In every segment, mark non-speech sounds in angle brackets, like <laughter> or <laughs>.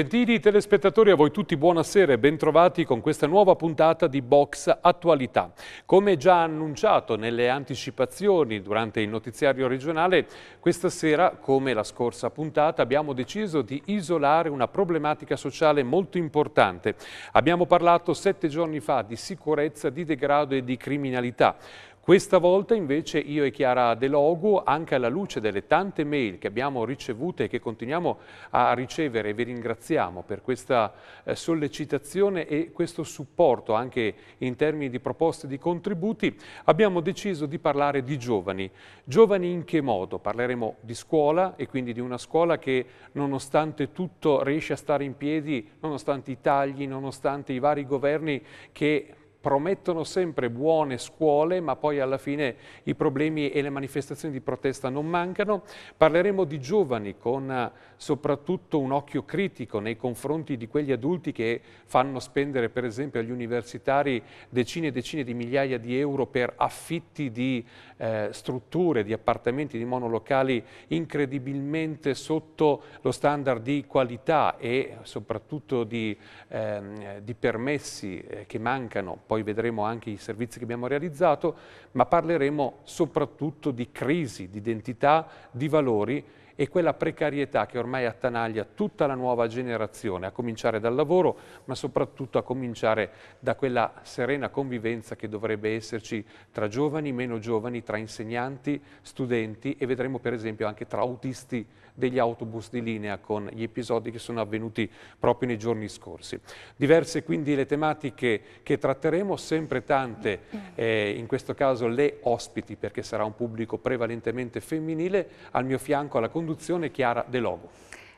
Gentili telespettatori, a voi tutti buonasera e bentrovati con questa nuova puntata di Box Attualità. Come già annunciato nelle anticipazioni durante il notiziario regionale, questa sera, come la scorsa puntata, abbiamo deciso di isolare una problematica sociale molto importante. Abbiamo parlato sette giorni fa di sicurezza, di degrado e di criminalità. Questa volta invece io e Chiara De Logo, anche alla luce delle tante mail che abbiamo ricevute e che continuiamo a ricevere, vi ringraziamo per questa eh, sollecitazione e questo supporto anche in termini di proposte di contributi, abbiamo deciso di parlare di giovani. Giovani in che modo? Parleremo di scuola e quindi di una scuola che nonostante tutto riesce a stare in piedi, nonostante i tagli, nonostante i vari governi che promettono sempre buone scuole, ma poi alla fine i problemi e le manifestazioni di protesta non mancano. Parleremo di giovani con eh, soprattutto un occhio critico nei confronti di quegli adulti che fanno spendere per esempio agli universitari decine e decine di migliaia di euro per affitti di eh, strutture, di appartamenti, di monolocali incredibilmente sotto lo standard di qualità e soprattutto di, ehm, di permessi eh, che mancano poi vedremo anche i servizi che abbiamo realizzato, ma parleremo soprattutto di crisi, di identità, di valori e quella precarietà che ormai attanaglia tutta la nuova generazione, a cominciare dal lavoro, ma soprattutto a cominciare da quella serena convivenza che dovrebbe esserci tra giovani, meno giovani, tra insegnanti, studenti e vedremo per esempio anche tra autisti degli autobus di linea con gli episodi che sono avvenuti proprio nei giorni scorsi. Diverse quindi le tematiche che tratteremo, sempre tante, eh, in questo caso le ospiti, perché sarà un pubblico prevalentemente femminile, al mio fianco alla conduzione Chiara De Logo.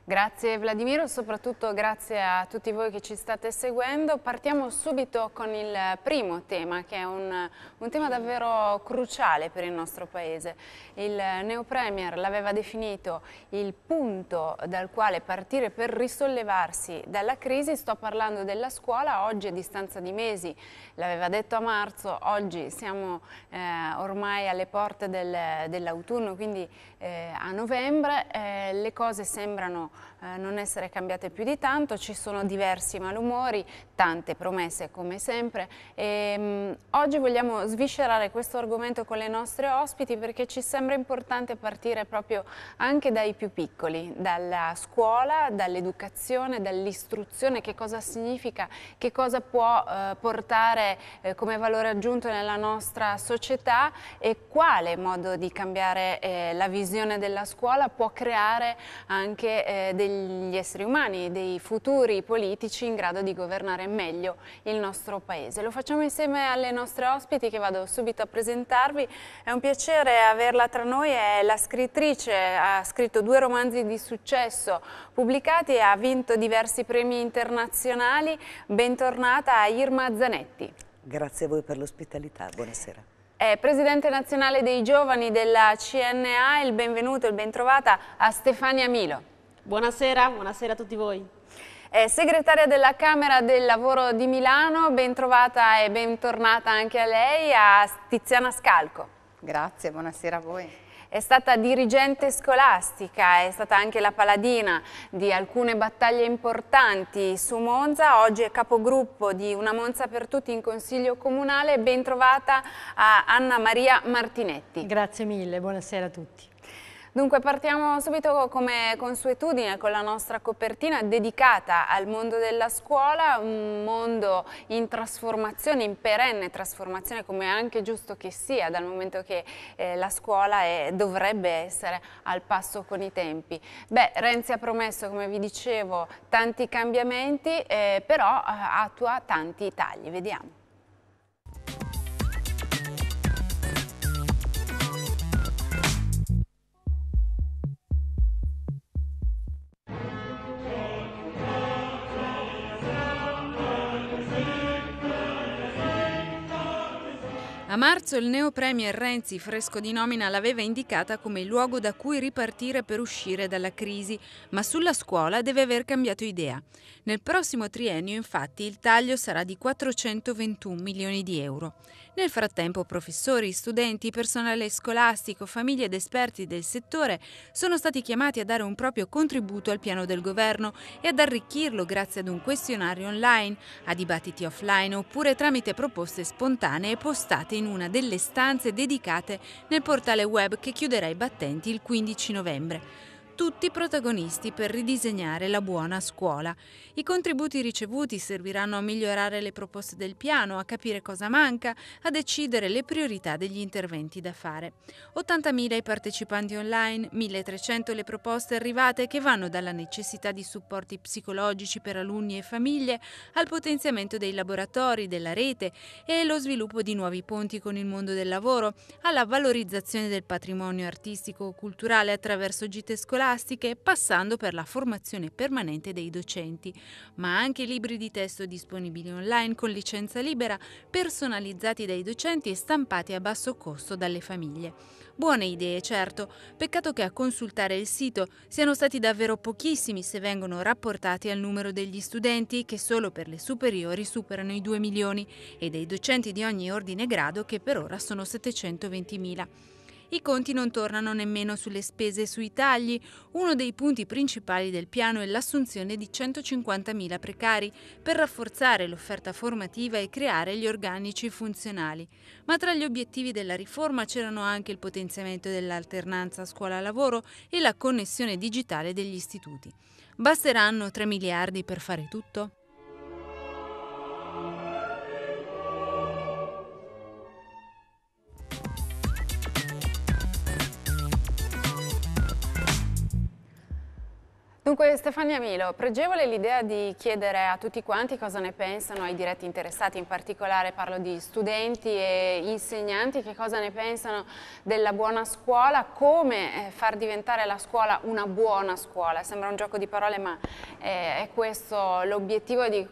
Grazie Vladimiro, soprattutto grazie a tutti voi che ci state seguendo. Partiamo subito con il primo tema, che è un, un tema davvero cruciale per il nostro Paese. Il neopremier l'aveva definito il punto dal quale partire per risollevarsi dalla crisi. Sto parlando della scuola, oggi a distanza di mesi, l'aveva detto a marzo, oggi siamo eh, ormai alle porte del, dell'autunno, quindi eh, a novembre, eh, le cose sembrano eh, non essere cambiate più di tanto, ci sono diversi malumori, tante promesse come sempre. E, ehm, mh, oggi vogliamo sviscerare questo argomento con le nostre ospiti perché ci sembra importante partire proprio anche dai più piccoli, dalla scuola, dall'educazione, dall'istruzione, che cosa significa, che cosa può eh, portare eh, come valore aggiunto nella nostra società e quale modo di cambiare eh, la visione della scuola può creare anche eh, degli degli esseri umani, dei futuri politici in grado di governare meglio il nostro paese. Lo facciamo insieme alle nostre ospiti che vado subito a presentarvi. È un piacere averla tra noi, è la scrittrice, ha scritto due romanzi di successo pubblicati e ha vinto diversi premi internazionali. Bentornata a Irma Zanetti. Grazie a voi per l'ospitalità, buonasera. È presidente nazionale dei giovani della CNA, il benvenuto, il bentrovata a Stefania Milo. Buonasera, buonasera a tutti voi. Eh, segretaria della Camera del Lavoro di Milano, bentrovata e bentornata anche a lei, a Tiziana Scalco. Grazie, buonasera a voi. È stata dirigente scolastica, è stata anche la paladina di alcune battaglie importanti su Monza, oggi è capogruppo di Una Monza per Tutti in Consiglio Comunale, bentrovata a Anna Maria Martinetti. Grazie mille, buonasera a tutti. Dunque partiamo subito come consuetudine con la nostra copertina dedicata al mondo della scuola, un mondo in trasformazione, in perenne trasformazione come è anche giusto che sia dal momento che eh, la scuola è, dovrebbe essere al passo con i tempi. Beh, Renzi ha promesso come vi dicevo tanti cambiamenti eh, però eh, attua tanti tagli, vediamo. A marzo il neo premier Renzi, fresco di nomina, l'aveva indicata come il luogo da cui ripartire per uscire dalla crisi, ma sulla scuola deve aver cambiato idea. Nel prossimo triennio, infatti, il taglio sarà di 421 milioni di euro. Nel frattempo professori, studenti, personale scolastico, famiglie ed esperti del settore sono stati chiamati a dare un proprio contributo al piano del governo e ad arricchirlo grazie ad un questionario online, a dibattiti offline oppure tramite proposte spontanee postate in una delle stanze dedicate nel portale web che chiuderà i battenti il 15 novembre tutti protagonisti per ridisegnare la buona scuola. I contributi ricevuti serviranno a migliorare le proposte del piano, a capire cosa manca, a decidere le priorità degli interventi da fare. 80.000 i partecipanti online, 1.300 le proposte arrivate che vanno dalla necessità di supporti psicologici per alunni e famiglie al potenziamento dei laboratori, della rete e lo sviluppo di nuovi ponti con il mondo del lavoro, alla valorizzazione del patrimonio artistico-culturale o attraverso gite scolastiche scolastiche, passando per la formazione permanente dei docenti, ma anche libri di testo disponibili online con licenza libera, personalizzati dai docenti e stampati a basso costo dalle famiglie. Buone idee, certo, peccato che a consultare il sito siano stati davvero pochissimi se vengono rapportati al numero degli studenti che solo per le superiori superano i 2 milioni e dei docenti di ogni ordine grado che per ora sono 720.000. I conti non tornano nemmeno sulle spese e sui tagli. Uno dei punti principali del piano è l'assunzione di 150.000 precari per rafforzare l'offerta formativa e creare gli organici funzionali. Ma tra gli obiettivi della riforma c'erano anche il potenziamento dell'alternanza scuola-lavoro e la connessione digitale degli istituti. Basteranno 3 miliardi per fare tutto? Dunque Stefania Milo, pregevole l'idea di chiedere a tutti quanti cosa ne pensano ai diretti interessati, in particolare parlo di studenti e insegnanti, che cosa ne pensano della buona scuola, come eh, far diventare la scuola una buona scuola. Sembra un gioco di parole ma eh, è questo l'obiettivo di,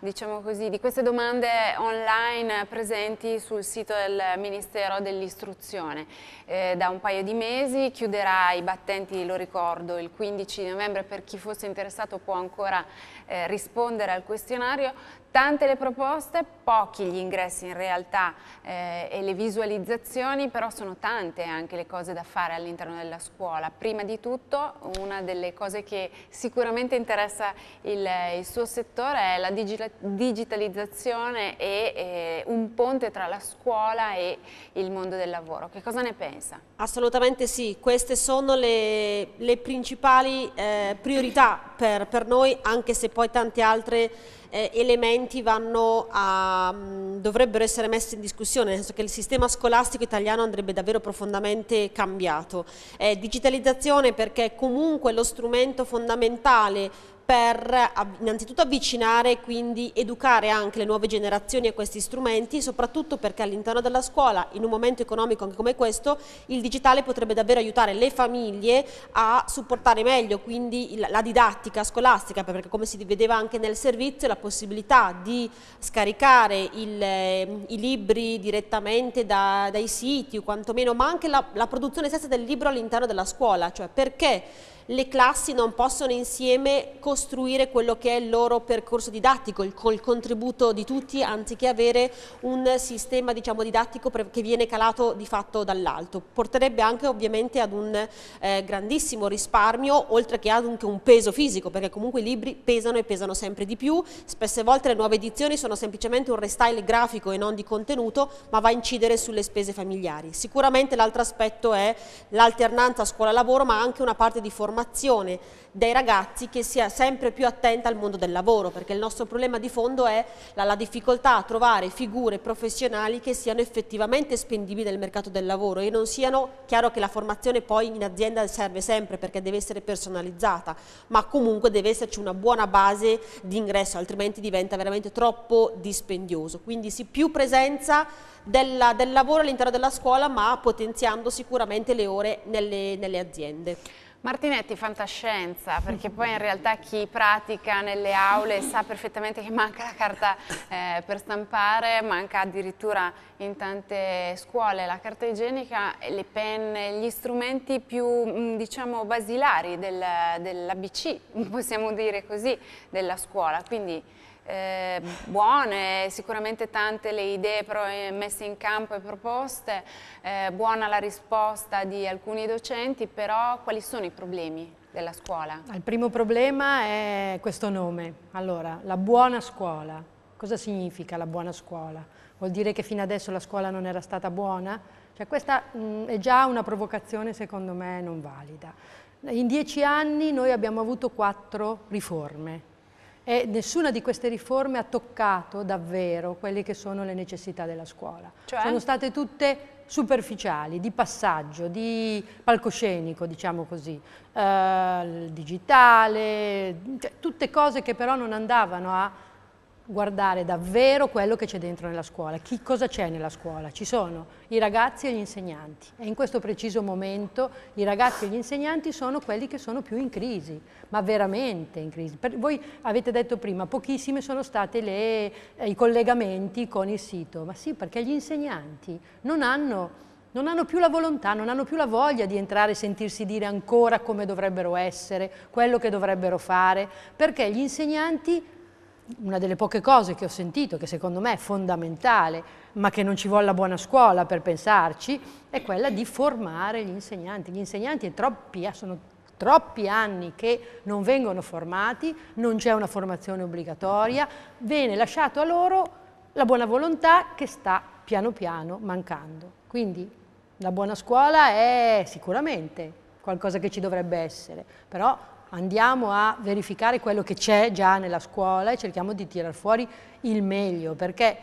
diciamo di, queste domande online presenti sul sito del Ministero dell'Istruzione. Eh, da un paio di mesi chiuderà i battenti, lo ricordo, il 15 di novembre per chi fosse interessato può ancora eh, rispondere al questionario Tante le proposte, pochi gli ingressi in realtà eh, e le visualizzazioni, però sono tante anche le cose da fare all'interno della scuola. Prima di tutto, una delle cose che sicuramente interessa il, il suo settore è la digi digitalizzazione e eh, un ponte tra la scuola e il mondo del lavoro. Che cosa ne pensa? Assolutamente sì, queste sono le, le principali eh, priorità per, per noi, anche se poi tante altre eh, elementi a, mm, dovrebbero essere messi in discussione, nel senso che il sistema scolastico italiano andrebbe davvero profondamente cambiato. Eh, digitalizzazione perché comunque lo strumento fondamentale per innanzitutto avvicinare e quindi educare anche le nuove generazioni a questi strumenti, soprattutto perché all'interno della scuola, in un momento economico anche come questo, il digitale potrebbe davvero aiutare le famiglie a supportare meglio quindi la didattica scolastica, perché come si vedeva anche nel servizio, la possibilità di scaricare il, i libri direttamente da, dai siti o quantomeno, ma anche la, la produzione stessa del libro all'interno della scuola, cioè perché le classi non possono insieme costruire quello che è il loro percorso didattico, il, col contributo di tutti, anziché avere un sistema diciamo, didattico che viene calato di fatto dall'alto. Porterebbe anche ovviamente ad un eh, grandissimo risparmio, oltre che ad anche un peso fisico, perché comunque i libri pesano e pesano sempre di più, spesse volte le nuove edizioni sono semplicemente un restyle grafico e non di contenuto, ma va a incidere sulle spese familiari. Sicuramente l'altro aspetto è l'alternanza scuola-lavoro, ma anche una parte di formazione formazione dei ragazzi che sia sempre più attenta al mondo del lavoro, perché il nostro problema di fondo è la, la difficoltà a trovare figure professionali che siano effettivamente spendibili nel mercato del lavoro e non siano, chiaro che la formazione poi in azienda serve sempre perché deve essere personalizzata, ma comunque deve esserci una buona base di ingresso, altrimenti diventa veramente troppo dispendioso. Quindi sì, più presenza della, del lavoro all'interno della scuola, ma potenziando sicuramente le ore nelle, nelle aziende. Martinetti, fantascienza, perché poi in realtà chi pratica nelle aule sa perfettamente che manca la carta eh, per stampare, manca addirittura in tante scuole la carta igienica, le penne, gli strumenti più mm, diciamo basilari del, dell'ABC, possiamo dire così, della scuola. Quindi eh, buone, sicuramente tante le idee eh, messe in campo e proposte, eh, buona la risposta di alcuni docenti, però quali sono i problemi della scuola? Ah, il primo problema è questo nome, allora, la buona scuola. Cosa significa la buona scuola? Vuol dire che fino adesso la scuola non era stata buona? Cioè questa mh, mm, è già una provocazione secondo me non valida. In dieci anni noi abbiamo avuto quattro riforme, e nessuna di queste riforme ha toccato davvero quelle che sono le necessità della scuola. Cioè? Sono state tutte superficiali, di passaggio, di palcoscenico, diciamo così, eh, il digitale, cioè, tutte cose che però non andavano a guardare davvero quello che c'è dentro nella scuola, chi, cosa c'è nella scuola. Ci sono i ragazzi e gli insegnanti e in questo preciso momento i ragazzi e gli insegnanti sono quelli che sono più in crisi, ma veramente in crisi. Per, voi avete detto prima, pochissime sono stati eh, i collegamenti con il sito, ma sì perché gli insegnanti non hanno non hanno più la volontà, non hanno più la voglia di entrare e sentirsi dire ancora come dovrebbero essere, quello che dovrebbero fare, perché gli insegnanti una delle poche cose che ho sentito, che secondo me è fondamentale, ma che non ci vuole la buona scuola per pensarci, è quella di formare gli insegnanti. Gli insegnanti troppi, eh, sono troppi anni che non vengono formati, non c'è una formazione obbligatoria, viene lasciato a loro la buona volontà che sta piano piano mancando. Quindi la buona scuola è sicuramente qualcosa che ci dovrebbe essere, però andiamo a verificare quello che c'è già nella scuola e cerchiamo di tirar fuori il meglio, perché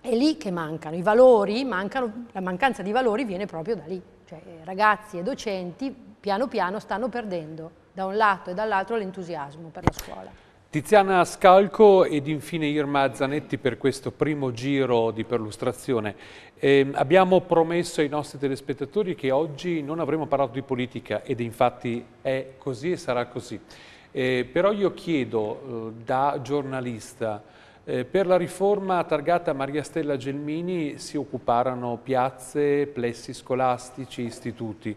è lì che mancano, i valori mancano, la mancanza di valori viene proprio da lì, cioè eh, ragazzi e docenti piano piano stanno perdendo da un lato e dall'altro l'entusiasmo per la scuola. Tiziana Scalco ed infine Irma Zanetti per questo primo giro di perlustrazione. Eh, abbiamo promesso ai nostri telespettatori che oggi non avremo parlato di politica ed infatti è così e sarà così. Eh, però io chiedo eh, da giornalista, eh, per la riforma targata Maria Stella Gelmini si occuparono piazze, plessi scolastici, istituti.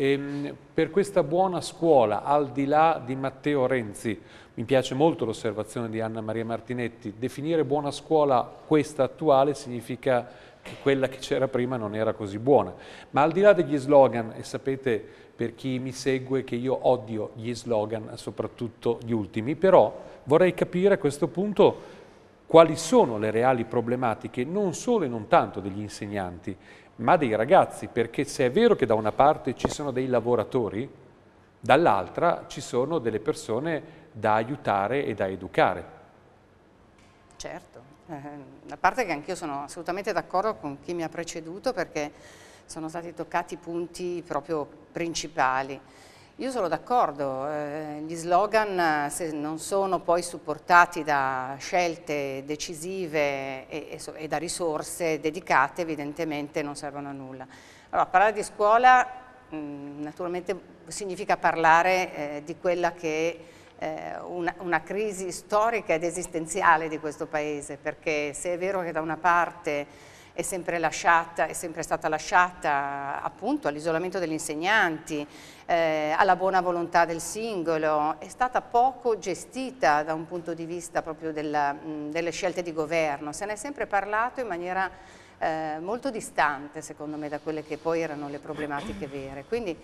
E ehm, per questa buona scuola, al di là di Matteo Renzi, mi piace molto l'osservazione di Anna Maria Martinetti, definire buona scuola questa attuale significa che quella che c'era prima non era così buona. Ma al di là degli slogan, e sapete per chi mi segue che io odio gli slogan, soprattutto gli ultimi, però vorrei capire a questo punto quali sono le reali problematiche non solo e non tanto degli insegnanti, ma dei ragazzi, perché se è vero che da una parte ci sono dei lavoratori, dall'altra ci sono delle persone da aiutare e da educare. Certo, eh, a parte che anch'io sono assolutamente d'accordo con chi mi ha preceduto perché sono stati toccati i punti proprio principali. Io sono d'accordo, eh, gli slogan eh, se non sono poi supportati da scelte decisive e, e, e da risorse dedicate evidentemente non servono a nulla. Allora, parlare di scuola mh, mm, naturalmente significa parlare eh, di quella che è eh, una, una crisi storica ed esistenziale di questo Paese, perché se è vero che da una parte è sempre, lasciata, è sempre stata lasciata appunto all'isolamento degli insegnanti, eh, alla buona volontà del singolo, è stata poco gestita da un punto di vista proprio della, mh, mm, delle scelte di governo, se ne è sempre parlato in maniera eh, molto distante secondo me da quelle che poi erano le problematiche vere. Quindi,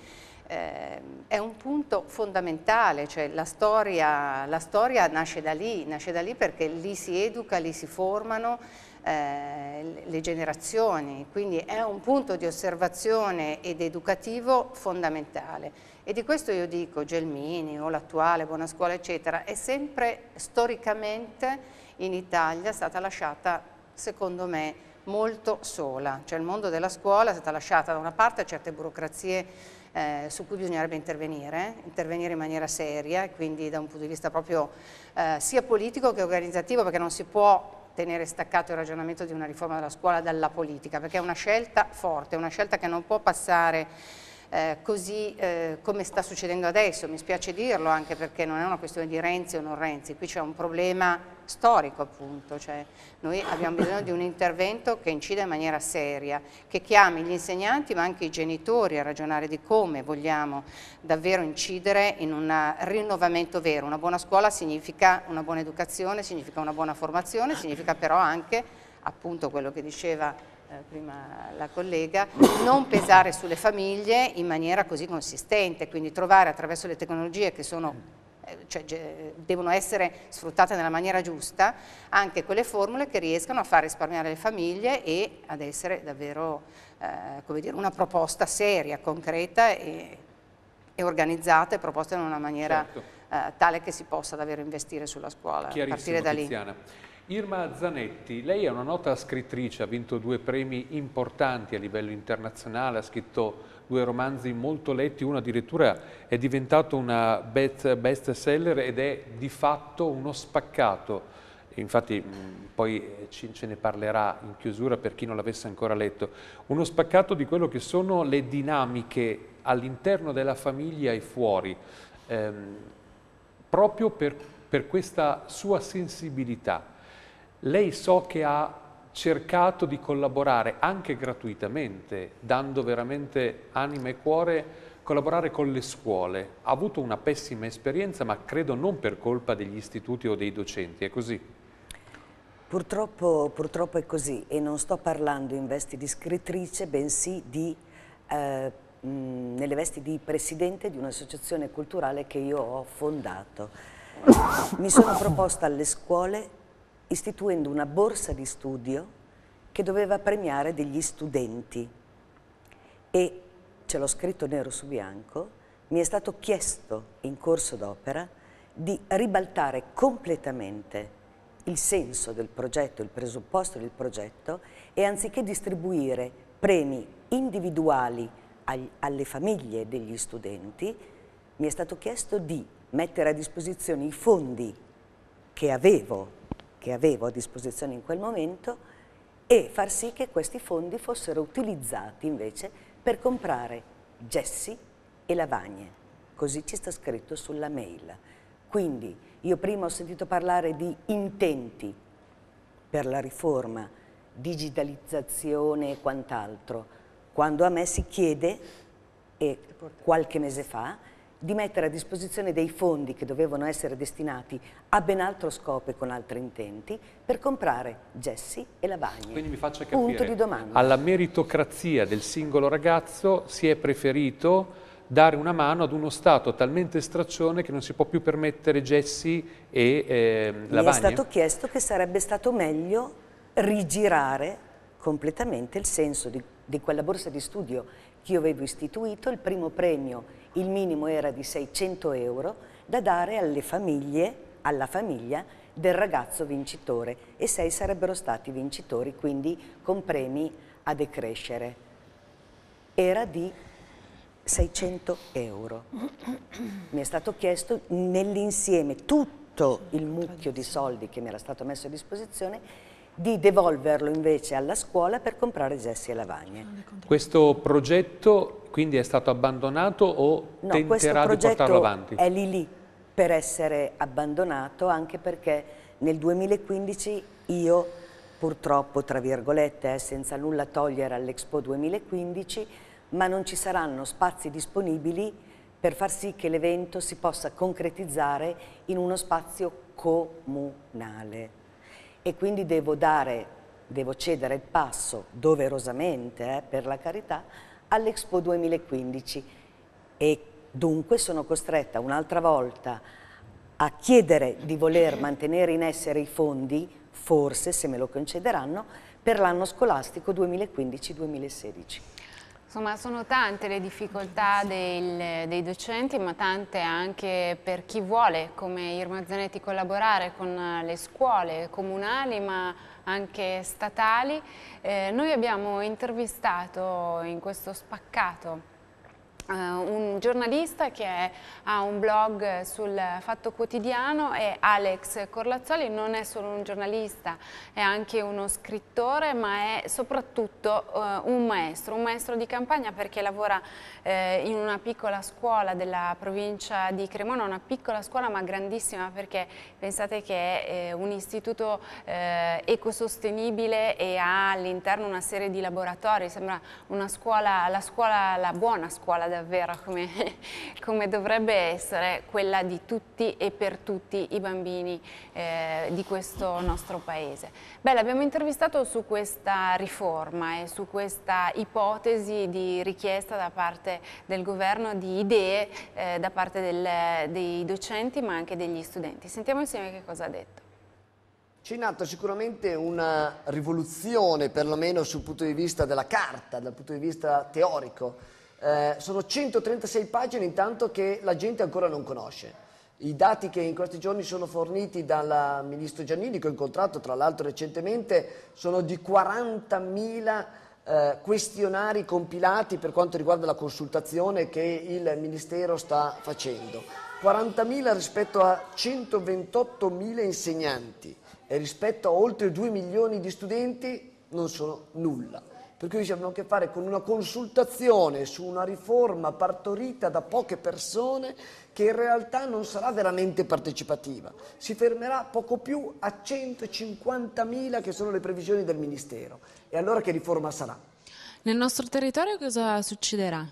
eh, è un punto fondamentale, cioè la storia, la storia nasce da lì, nasce da lì perché lì si educa, lì si formano, eh, le generazioni, quindi è un punto di osservazione ed educativo fondamentale. E di questo io dico Gelmini o l'attuale Buona Scuola eccetera è sempre storicamente in Italia stata lasciata secondo me molto sola, cioè il mondo della scuola è stata lasciata da una parte a certe burocrazie eh, su cui bisognerebbe intervenire, intervenire in maniera seria, quindi da un punto di vista proprio eh, sia politico che organizzativo, perché non si può tenere staccato il ragionamento di una riforma della scuola dalla politica, perché è una scelta forte, una scelta che non può passare eh, così eh, come sta succedendo adesso, mi spiace dirlo anche perché non è una questione di Renzi o non Renzi, qui c'è un problema storico appunto, cioè noi abbiamo bisogno di un intervento che incida in maniera seria, che chiami gli insegnanti ma anche i genitori a ragionare di come vogliamo davvero incidere in un rinnovamento vero, una buona scuola significa una buona educazione, significa una buona formazione, significa però anche appunto quello che diceva eh, prima la collega, non pesare sulle famiglie in maniera così consistente, quindi trovare attraverso le tecnologie che sono eh, cioè, devono essere sfruttate nella maniera giusta, anche quelle formule che riescano a far risparmiare le famiglie e ad essere davvero eh, dire, una proposta seria, concreta e, e, organizzata e proposta in una maniera certo. eh, tale che si possa davvero investire sulla scuola, a partire da lì. Tiziana. Irma Zanetti, lei è una nota scrittrice, ha vinto due premi importanti a livello internazionale, ha scritto due romanzi molto letti, uno addirittura è diventato una best seller ed è di fatto uno spaccato. Infatti mm, poi eh, ce ne parlerà in chiusura per chi non l'avesse ancora letto. Uno spaccato di quello che sono le dinamiche all'interno della famiglia e fuori, ehm, proprio per, per questa sua sensibilità lei so che ha cercato di collaborare anche gratuitamente, dando veramente anima e cuore, collaborare con le scuole. Ha avuto una pessima esperienza, ma credo non per colpa degli istituti o dei docenti, è così? Purtroppo, purtroppo è così e non sto parlando in vesti di scrittrice, bensì di eh, nelle vesti di presidente di un'associazione culturale che io ho fondato. Mi sono proposta alle scuole istituendo una borsa di studio che doveva premiare degli studenti e ce l'ho scritto nero su bianco, mi è stato chiesto in corso d'opera di ribaltare completamente il senso del progetto, il presupposto del progetto e anziché distribuire premi individuali agli, alle famiglie degli studenti, mi è stato chiesto di mettere a disposizione i fondi che avevo che avevo a disposizione in quel momento e far sì che questi fondi fossero utilizzati invece per comprare gessi e lavagne. Così ci sta scritto sulla mail. Quindi io prima ho sentito parlare di intenti per la riforma, digitalizzazione e quant'altro, quando a me si chiede, e qualche mese fa, di mettere a disposizione dei fondi che dovevano essere destinati a ben altro scopo e con altri intenti per comprare gessi e lavagne. Quindi mi faccio capire, Punto di domanda. alla meritocrazia del singolo ragazzo si è preferito dare una mano ad uno Stato talmente straccione che non si può più permettere gessi e eh, lavagne? Mi è stato chiesto che sarebbe stato meglio rigirare completamente il senso di, di quella borsa di studio che io avevo istituito, il primo premio, il minimo era di 600 euro, da dare alle famiglie, alla famiglia del ragazzo vincitore e sei sarebbero stati vincitori, quindi con premi a decrescere. Era di 600 euro. Mi è stato chiesto nell'insieme tutto il mucchio di soldi che mi era stato messo a disposizione di devolverlo invece alla scuola per comprare gessi e lavagne. Ah, questo progetto quindi è stato abbandonato o no, tenterà di portarlo avanti? No, è lì lì per essere abbandonato anche perché nel 2015 io purtroppo, tra virgolette, eh, senza nulla togliere all'Expo 2015, ma non ci saranno spazi disponibili per far sì che l'evento si possa concretizzare in uno spazio comunale e quindi devo dare, devo cedere il passo doverosamente, eh, per la carità, all'Expo 2015 e dunque sono costretta un'altra volta a chiedere di voler mantenere in essere i fondi, forse se me lo concederanno, per l'anno scolastico 2015-2016. Insomma, sono tante le difficoltà del, dei docenti, ma tante anche per chi vuole, come Irma Zanetti, collaborare con le scuole comunali, ma anche statali. Eh, noi abbiamo intervistato in questo spaccato Uh, un giornalista che è, ha un blog sul Fatto Quotidiano è Alex Corlazzoli non è solo un giornalista, è anche uno scrittore ma è soprattutto uh, un maestro, un maestro di campagna perché lavora uh, in una piccola scuola della provincia di Cremona, una piccola scuola ma grandissima perché pensate che è un istituto ecosostenibile e ha all'interno una serie di laboratori, sembra una scuola, la scuola, la buona scuola della davvero come, <laughs> come dovrebbe essere quella di tutti e per tutti i bambini eh, di questo nostro paese. Beh, l'abbiamo intervistato su questa riforma e su questa ipotesi di richiesta da parte del governo di idee eh, da parte del, dei docenti ma anche degli studenti. Sentiamo insieme che cosa ha detto. C'è in atto sicuramente una rivoluzione, perlomeno sul punto di vista della carta, dal punto di vista teorico, eh, sono 136 pagine intanto che la gente ancora non conosce. I dati che in questi giorni sono forniti dal ministro Giannini, che ho incontrato tra l'altro recentemente, sono di 40.000 eh, questionari compilati per quanto riguarda la consultazione che il Ministero sta facendo. 40.000 rispetto a 128.000 insegnanti e rispetto a oltre 2 milioni di studenti non sono nulla. Per cui abbiamo a che fare con una consultazione su una riforma partorita da poche persone che in realtà non sarà veramente partecipativa. Si fermerà poco più a 150.000 che sono le previsioni del Ministero. E allora che riforma sarà? Nel nostro territorio cosa succederà?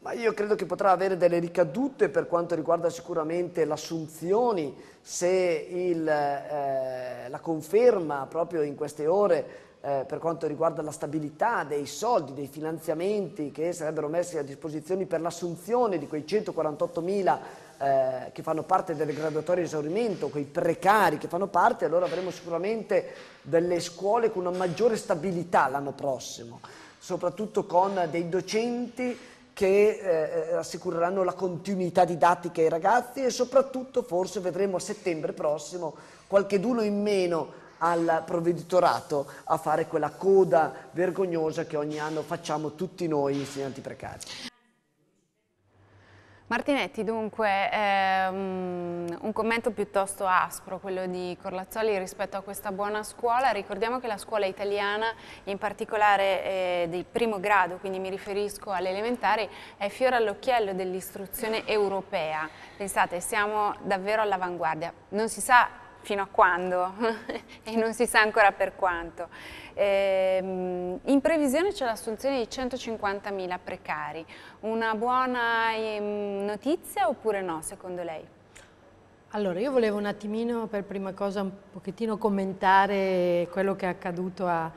Ma io credo che potrà avere delle ricadute per quanto riguarda sicuramente le assunzioni, se il, eh, la conferma proprio in queste ore eh, per quanto riguarda la stabilità dei soldi, dei finanziamenti che sarebbero messi a disposizione per l'assunzione di quei 148.000 eh, che fanno parte delle graduatorie di esaurimento, quei precari che fanno parte, allora avremo sicuramente delle scuole con una maggiore stabilità l'anno prossimo, soprattutto con dei docenti che eh, eh assicureranno la continuità didattica ai ragazzi e soprattutto forse vedremo a settembre prossimo qualche duno in meno al provveditorato a fare quella coda vergognosa che ogni anno facciamo tutti noi insegnanti precari. Martinetti, dunque, ehm, un commento piuttosto aspro, quello di Corlazzoli rispetto a questa buona scuola. Ricordiamo che la scuola italiana, in particolare eh, del primo grado, quindi mi riferisco all'elementare, è fiore all'occhiello dell'istruzione europea. Pensate, siamo davvero all'avanguardia. Non si sa fino a quando <laughs> e non si sa ancora per quanto. Ehm, in previsione c'è l'assunzione di 150.000 precari, una buona ehm, notizia oppure no secondo lei? Allora, io volevo un attimino per prima cosa un pochettino commentare quello che è accaduto a,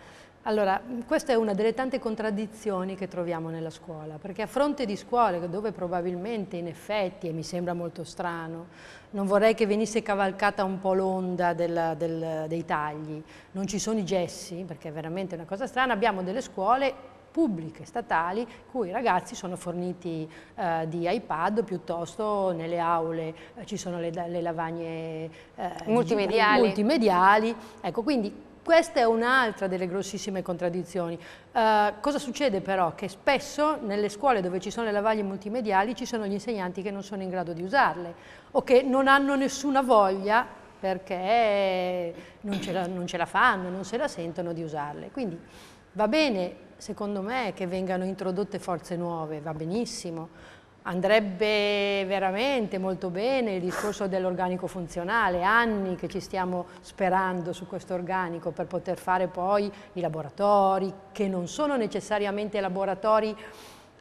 allora, questa è una delle tante contraddizioni che troviamo nella scuola, perché a fronte di scuole dove probabilmente in effetti, e mi sembra molto strano, non vorrei che venisse cavalcata un po' l'onda dei tagli, non ci sono i gessi, perché è veramente una cosa strana, abbiamo delle scuole pubbliche, statali, cui i ragazzi sono forniti eh, di iPad piuttosto nelle aule eh, ci sono le, le lavagne eh, multimediali. multimediali. Ecco, quindi questa è un'altra delle grossissime contraddizioni. Uh, cosa succede però? Che spesso nelle scuole dove ci sono le lavaglie multimediali ci sono gli insegnanti che non sono in grado di usarle o che non hanno nessuna voglia perché non ce la, non ce la fanno, non se la sentono di usarle. Quindi va bene, secondo me, che vengano introdotte forze nuove, va benissimo, andrebbe veramente molto bene il discorso dell'organico funzionale, anni che ci stiamo sperando su questo organico per poter fare poi i laboratori che non sono necessariamente laboratori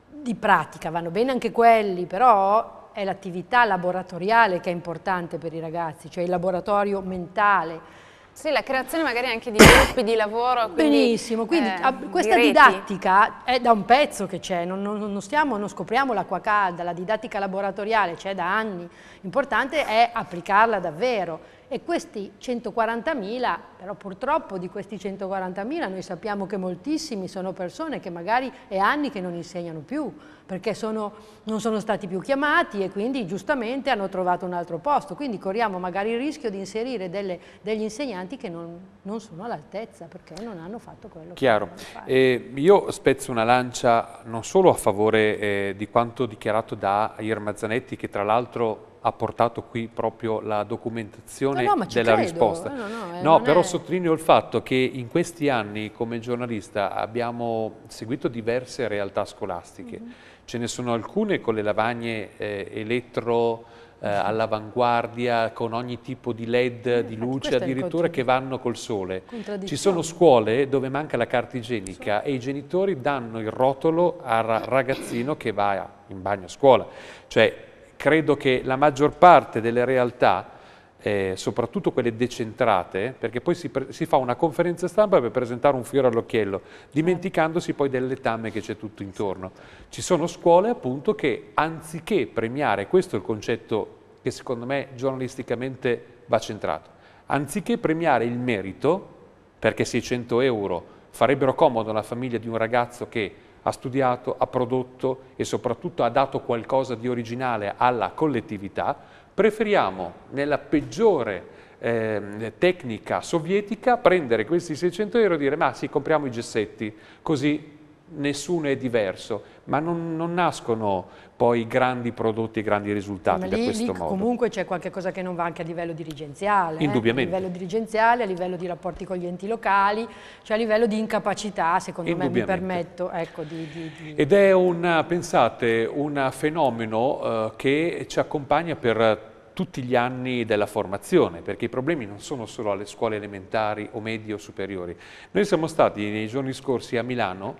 di pratica, vanno bene anche quelli, però è l'attività laboratoriale che è importante per i ragazzi, cioè il laboratorio mentale, sì, la creazione magari anche di gruppi di lavoro. Quindi, Benissimo, quindi eh, questa di didattica è da un pezzo che c'è, non, non, non, stiamo, non scopriamo l'acqua calda, la didattica laboratoriale c'è da anni, l'importante è applicarla davvero e questi 140.000, però purtroppo di questi 140.000 noi sappiamo che moltissimi sono persone che magari è anni che non insegnano più, perché sono, non sono stati più chiamati e quindi giustamente hanno trovato un altro posto, quindi corriamo magari il rischio di inserire delle, degli insegnanti che non, non sono all'altezza perché non hanno fatto quello Chiaro. che Chiaro, io spezzo una lancia non solo a favore eh, di quanto dichiarato da Irma Zanetti, che tra l'altro ha portato qui proprio la documentazione no, no, della credo. risposta. Eh, no, no, eh, no però è... sottolineo il fatto che in questi anni come giornalista abbiamo seguito diverse realtà scolastiche. Mm -hmm. Ce ne sono alcune con le lavagne eh, elettro... Eh, all'avanguardia con ogni tipo di led, eh, di luce addirittura che vanno col sole. Ci sono scuole dove manca la carta igienica e i genitori danno il rotolo al ragazzino che va in bagno a scuola. Cioè credo che la maggior parte delle realtà, eh, soprattutto quelle decentrate, perché poi si, si, fa una conferenza stampa per presentare un fiore all'occhiello, dimenticandosi poi delle tamme che c'è tutto intorno. Ci sono scuole appunto che anziché premiare, questo è il concetto che secondo me giornalisticamente va centrato, anziché premiare il merito, perché 600 euro farebbero comodo alla famiglia di un ragazzo che ha studiato, ha prodotto e soprattutto ha dato qualcosa di originale alla collettività, preferiamo nella peggiore eh, tecnica sovietica prendere questi 600 euro e dire ma sì compriamo i gessetti così nessuno è diverso, ma non, non, nascono poi grandi prodotti, e grandi risultati ma da questo lì modo. Comunque c'è qualcosa che non va anche a livello dirigenziale, eh. Indubbiamente. Eh? a livello dirigenziale, a livello di rapporti con gli enti locali, cioè a livello di incapacità, secondo me mi permetto. Ecco, di, di, di... Ed è un, pensate, un fenomeno eh, che ci accompagna per tutti gli anni della formazione, perché i problemi non sono solo alle scuole elementari o medie o superiori. Noi siamo stati nei giorni scorsi a Milano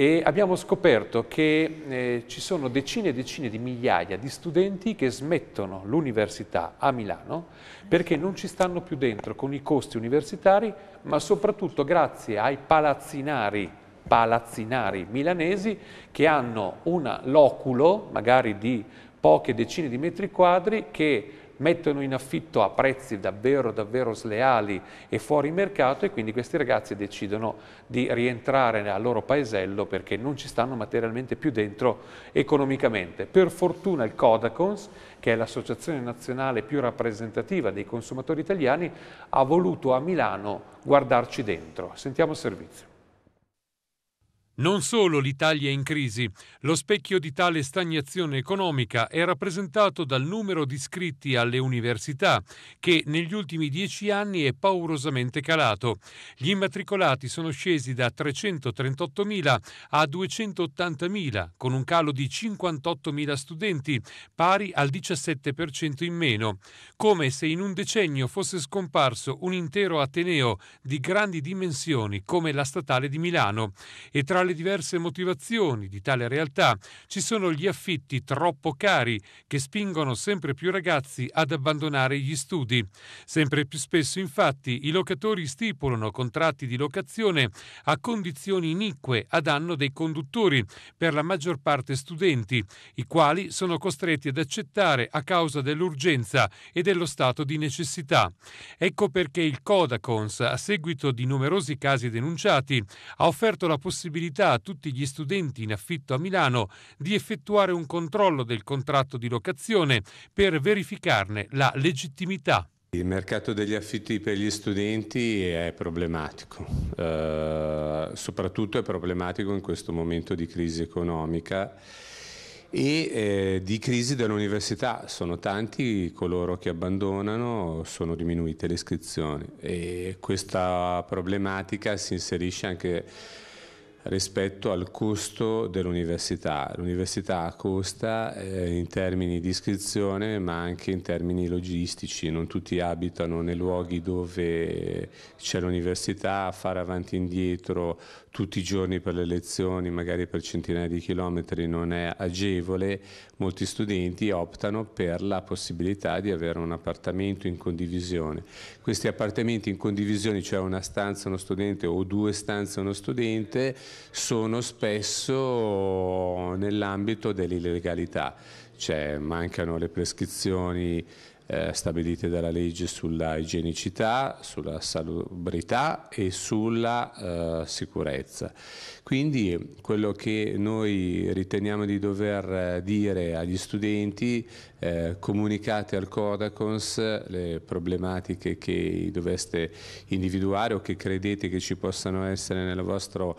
e abbiamo scoperto che eh, ci sono decine e decine di migliaia di studenti che smettono l'università a Milano perché non ci stanno più dentro con i costi universitari, ma soprattutto grazie ai palazzinari palazzinari milanesi che hanno un loculo, magari di poche decine di metri quadri, che mettono in affitto a prezzi davvero, davvero sleali e fuori mercato e quindi questi ragazzi decidono di rientrare nel loro paesello perché non ci stanno materialmente più dentro economicamente. Per fortuna il Codacons, che è l'associazione nazionale più rappresentativa dei consumatori italiani, ha voluto a Milano guardarci dentro. Sentiamo il servizio. Non solo l'Italia è in crisi, lo specchio di tale stagnazione economica è rappresentato dal numero di iscritti alle università, che negli ultimi dieci anni è paurosamente calato. Gli immatricolati sono scesi da 338.000 a 280.000, con un calo di 58.000 studenti, pari al 17% in meno, come se in un decennio fosse scomparso un intero ateneo di grandi dimensioni come la statale di Milano. E tra le le diverse motivazioni di tale realtà. Ci sono gli affitti troppo cari che spingono sempre più ragazzi ad abbandonare gli studi. Sempre più spesso infatti i locatori stipulano contratti di locazione a condizioni inique a danno dei conduttori, per la maggior parte studenti, i quali sono costretti ad accettare a causa dell'urgenza e dello stato di necessità. Ecco perché il Codacons, a seguito di numerosi casi denunciati, ha offerto la possibilità possibilità a tutti gli studenti in affitto a Milano di effettuare un controllo del contratto di locazione per verificarne la legittimità. Il mercato degli affitti per gli studenti è problematico, eh, soprattutto è problematico in questo momento di crisi economica e eh, di crisi dell'università. Sono tanti coloro che abbandonano, sono diminuite le iscrizioni e questa problematica si inserisce anche rispetto al costo dell'università. L'università costa eh, in termini di iscrizione ma anche in termini logistici, non tutti abitano nei luoghi dove c'è l'università, fare avanti e indietro tutti i giorni per le lezioni, magari per centinaia di chilometri, non è agevole, molti studenti optano per la possibilità di avere un appartamento in condivisione. Questi appartamenti in condivisione, cioè una stanza uno studente o due stanze uno studente, sono spesso nell'ambito dell'illegalità, cioè mancano le prescrizioni eh, stabilite dalla legge sulla igienicità, sulla salubrità e sulla eh, sicurezza. Quindi quello che noi riteniamo di dover eh, dire agli studenti, eh, comunicate al Codacons le problematiche che doveste individuare o che credete che ci possano essere nel vostro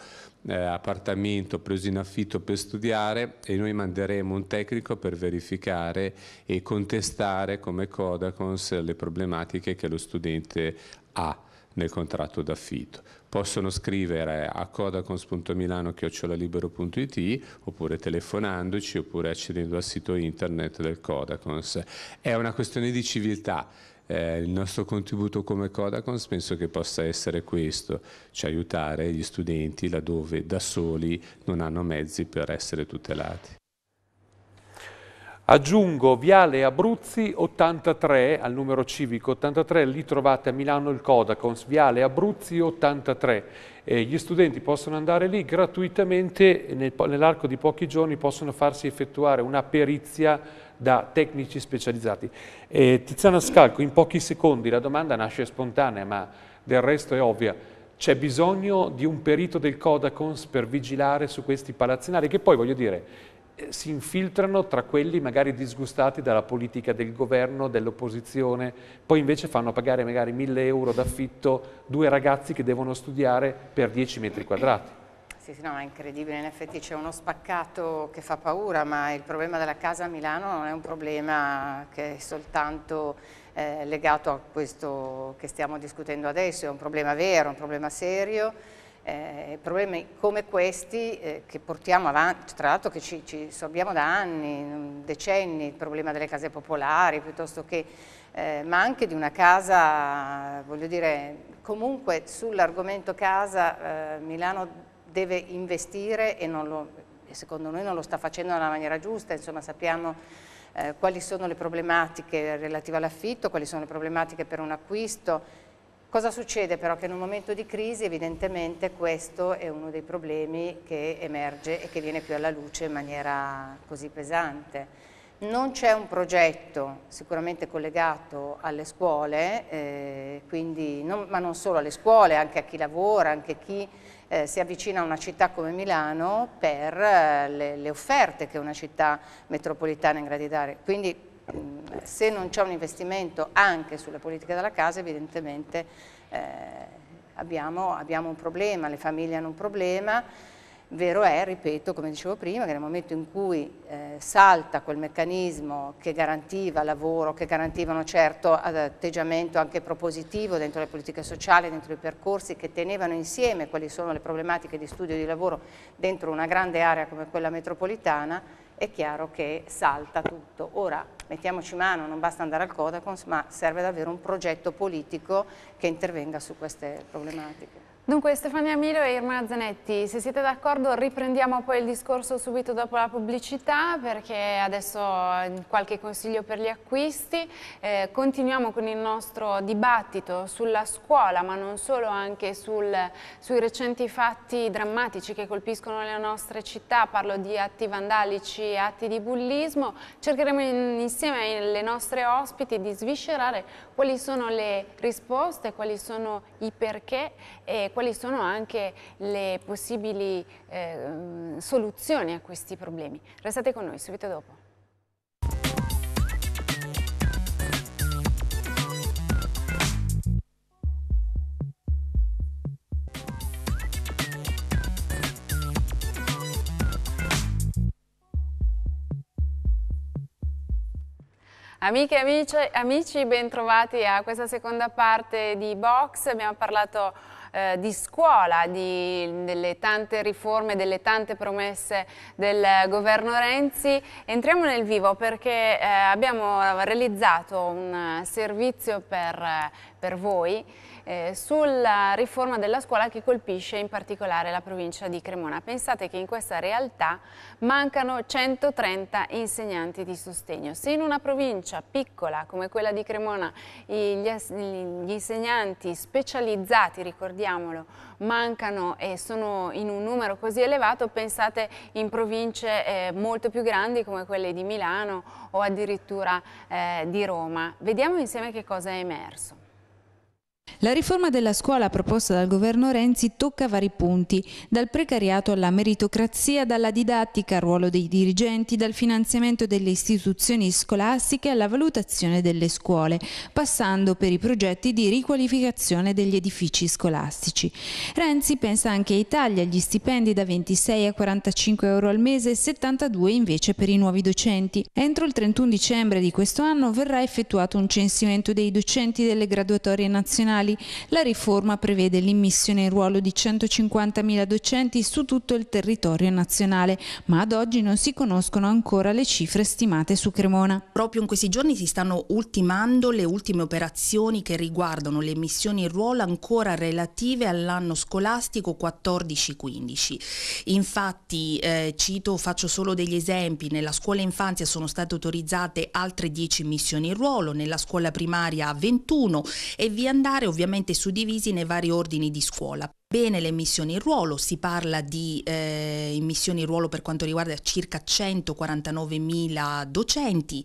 eh, appartamento preso in affitto per studiare e noi manderemo un tecnico per verificare e contestare come Codacons le problematiche che lo studente ha nel contratto d'affitto. Possono scrivere a codacons.milano-libero.it oppure telefonandoci oppure accedendo al sito internet del Codacons. È una questione di civiltà eh, il nostro contributo come Codacons penso che possa essere questo, cioè aiutare gli studenti laddove da soli non hanno mezzi per essere tutelati. Aggiungo Viale Abruzzi 83, al numero civico 83, lì trovate a Milano il Codacons, Viale Abruzzi 83. Eh, gli studenti possono andare lì gratuitamente, nel, nell'arco di pochi giorni possono farsi effettuare una perizia da tecnici specializzati. Eh, Tiziana Scalco, in pochi secondi la domanda nasce spontanea ma del resto è ovvia. C'è bisogno di un perito del Codacons per vigilare su questi palazzinari che poi, voglio dire, eh, si infiltrano tra quelli magari disgustati dalla politica del governo, dell'opposizione, poi invece fanno pagare magari 1000 euro d'affitto due ragazzi che devono studiare per 10 metri quadrati. Sì, sì, no, è incredibile, in effetti c'è uno spaccato che fa paura, ma il problema della casa a Milano non è un problema che è soltanto eh, legato a questo che stiamo discutendo adesso, è un problema vero, un problema serio, eh, problemi come questi eh, che portiamo avanti, tra l'altro che ci, ci abbiamo da anni, mm, decenni, il problema delle case popolari piuttosto che, eh, ma anche di una casa, voglio dire, comunque sull'argomento casa eh, Milano deve investire e lo, secondo noi non lo sta facendo nella maniera giusta, insomma sappiamo eh, quali sono le problematiche relative all'affitto, quali sono le problematiche per un acquisto. Cosa succede però? Che in un momento di crisi evidentemente questo è uno dei problemi che emerge e che viene più alla luce in maniera così pesante. Non c'è un progetto sicuramente collegato alle scuole, eh, quindi, non, ma non solo alle scuole, anche a chi lavora, anche a chi eh, si avvicina a una città come Milano per eh, le, le, offerte che una città metropolitana è in grado di dare. Quindi mh, mm, se non c'è un investimento anche sulle politiche della casa evidentemente eh, abbiamo, abbiamo un problema, le famiglie hanno un problema Vero è, ripeto, come dicevo prima, che nel momento in cui eh, salta quel meccanismo che garantiva lavoro, che garantiva un certo atteggiamento anche propositivo dentro le politiche sociali, dentro i percorsi che tenevano insieme quali sono le problematiche di studio e di lavoro dentro una grande area come quella metropolitana, è chiaro che salta tutto. Ora mettiamoci mano, non basta andare al Codacons, ma serve davvero un progetto politico che intervenga su queste problematiche. Dunque Stefania Milo e Irma Zanetti, se siete d'accordo riprendiamo poi il discorso subito dopo la pubblicità perché adesso eh, qualche consiglio per gli acquisti, eh, continuiamo con il nostro dibattito sulla scuola ma non solo anche sul, sui recenti fatti drammatici che colpiscono le nostre città, parlo di atti vandalici e atti di bullismo, cercheremo insieme alle nostre ospiti di sviscerare quali sono le risposte, quali sono i perché e e quali sono anche le possibili eh, soluzioni a questi problemi. Restate con noi, subito dopo. Amiche e amici, amici, ben trovati a questa seconda parte di Box. Abbiamo parlato eh, di scuola, di, delle tante riforme, delle tante promesse del governo Renzi. Entriamo nel vivo perché eh, abbiamo realizzato un servizio per, per voi eh, sulla riforma della scuola che colpisce in particolare la provincia di Cremona. Pensate che in questa realtà mancano 130 insegnanti di sostegno. Se in una provincia piccola come quella di Cremona gli, gli insegnanti specializzati, ricordiamo, ricordiamolo, mancano e sono in un numero così elevato, pensate in province eh, molto più grandi come quelle di Milano o addirittura eh, di Roma. Vediamo insieme che cosa è emerso. La riforma della scuola proposta dal governo Renzi tocca vari punti, dal precariato alla meritocrazia, dalla didattica al ruolo dei dirigenti, dal finanziamento delle istituzioni scolastiche alla valutazione delle scuole, passando per i progetti di riqualificazione degli edifici scolastici. Renzi pensa anche ai tagli agli stipendi da 26 a 45 euro al mese e 72 invece per i nuovi docenti. Entro il 31 dicembre di questo anno verrà effettuato un censimento dei docenti delle graduatorie nazionali regionali, la riforma prevede l'immissione in ruolo di 150.000 docenti su tutto il territorio nazionale, ma ad oggi non si conoscono ancora le cifre stimate su Cremona. Proprio in questi giorni si stanno ultimando le ultime operazioni che riguardano le missioni in ruolo ancora relative all'anno scolastico 14-15. Infatti, eh, cito, faccio solo degli esempi, nella scuola infanzia sono state autorizzate altre 10 missioni in ruolo, nella scuola primaria 21 e via andare ovviamente suddivisi nei vari ordini di scuola bene le missioni in ruolo, si parla di eh, missioni in ruolo per quanto riguarda circa 149.000 docenti,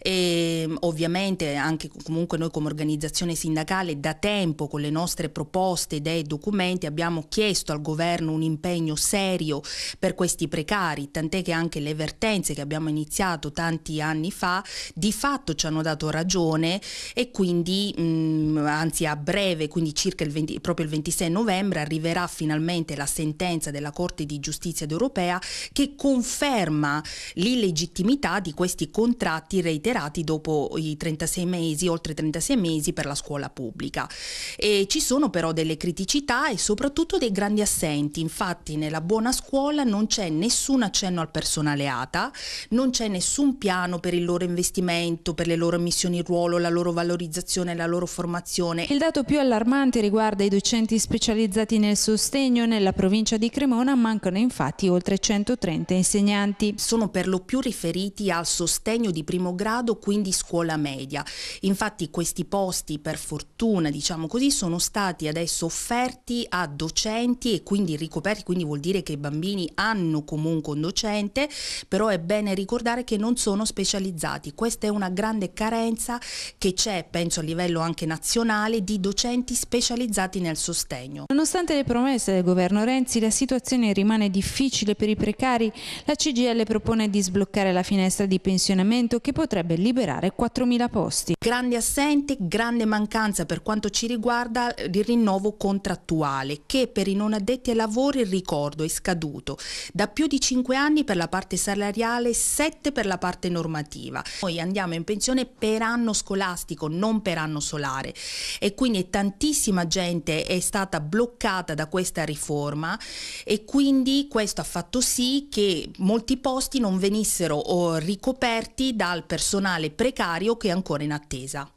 e, ehm, ovviamente anche comunque noi come organizzazione sindacale da tempo con le nostre proposte, idee e documenti abbiamo chiesto al governo un impegno serio per questi precari, tant'è che anche le vertenze che abbiamo iniziato tanti anni fa di fatto ci hanno dato ragione e quindi mh, mm, anzi a breve, quindi circa il 20, proprio il 26 novembre arriverà finalmente la sentenza della Corte di Giustizia europea che conferma l'illegittimità di questi contratti reiterati dopo i 36 mesi, oltre 36 mesi per la scuola pubblica. E ci sono però delle criticità e soprattutto dei grandi assenti, infatti nella buona scuola non c'è nessun accenno al personale ATA, non c'è nessun piano per il loro investimento, per le loro missioni ruolo, la loro valorizzazione, la loro formazione. Il dato più allarmante riguarda i docenti specializzati nel sostegno nella provincia di Cremona mancano infatti oltre 130 insegnanti. Sono per lo più riferiti al sostegno di primo grado, quindi scuola media. Infatti questi posti, per fortuna, diciamo così, sono stati adesso offerti a docenti e quindi ricoperti, quindi vuol dire che i bambini hanno comunque un docente, però è bene ricordare che non sono specializzati. Questa è una grande carenza che c'è, penso a livello anche nazionale, di docenti specializzati nel sostegno. Nonostante Nonostante le promesse del governo Renzi, la situazione rimane difficile per i precari. La CGL propone di sbloccare la finestra di pensionamento che potrebbe liberare 4.000 posti. Grande assente, grande mancanza per quanto ci riguarda eh, il rinnovo contrattuale che per i non addetti ai lavori, ricordo, è scaduto da più di 5 anni per la parte salariale, 7 per la parte normativa. Noi andiamo in pensione per anno scolastico, non per anno solare e quindi tantissima gente è stata bloccata innescata da questa riforma e quindi questo ha fatto sì che molti posti non venissero oh, ricoperti dal personale precario che è ancora in attesa.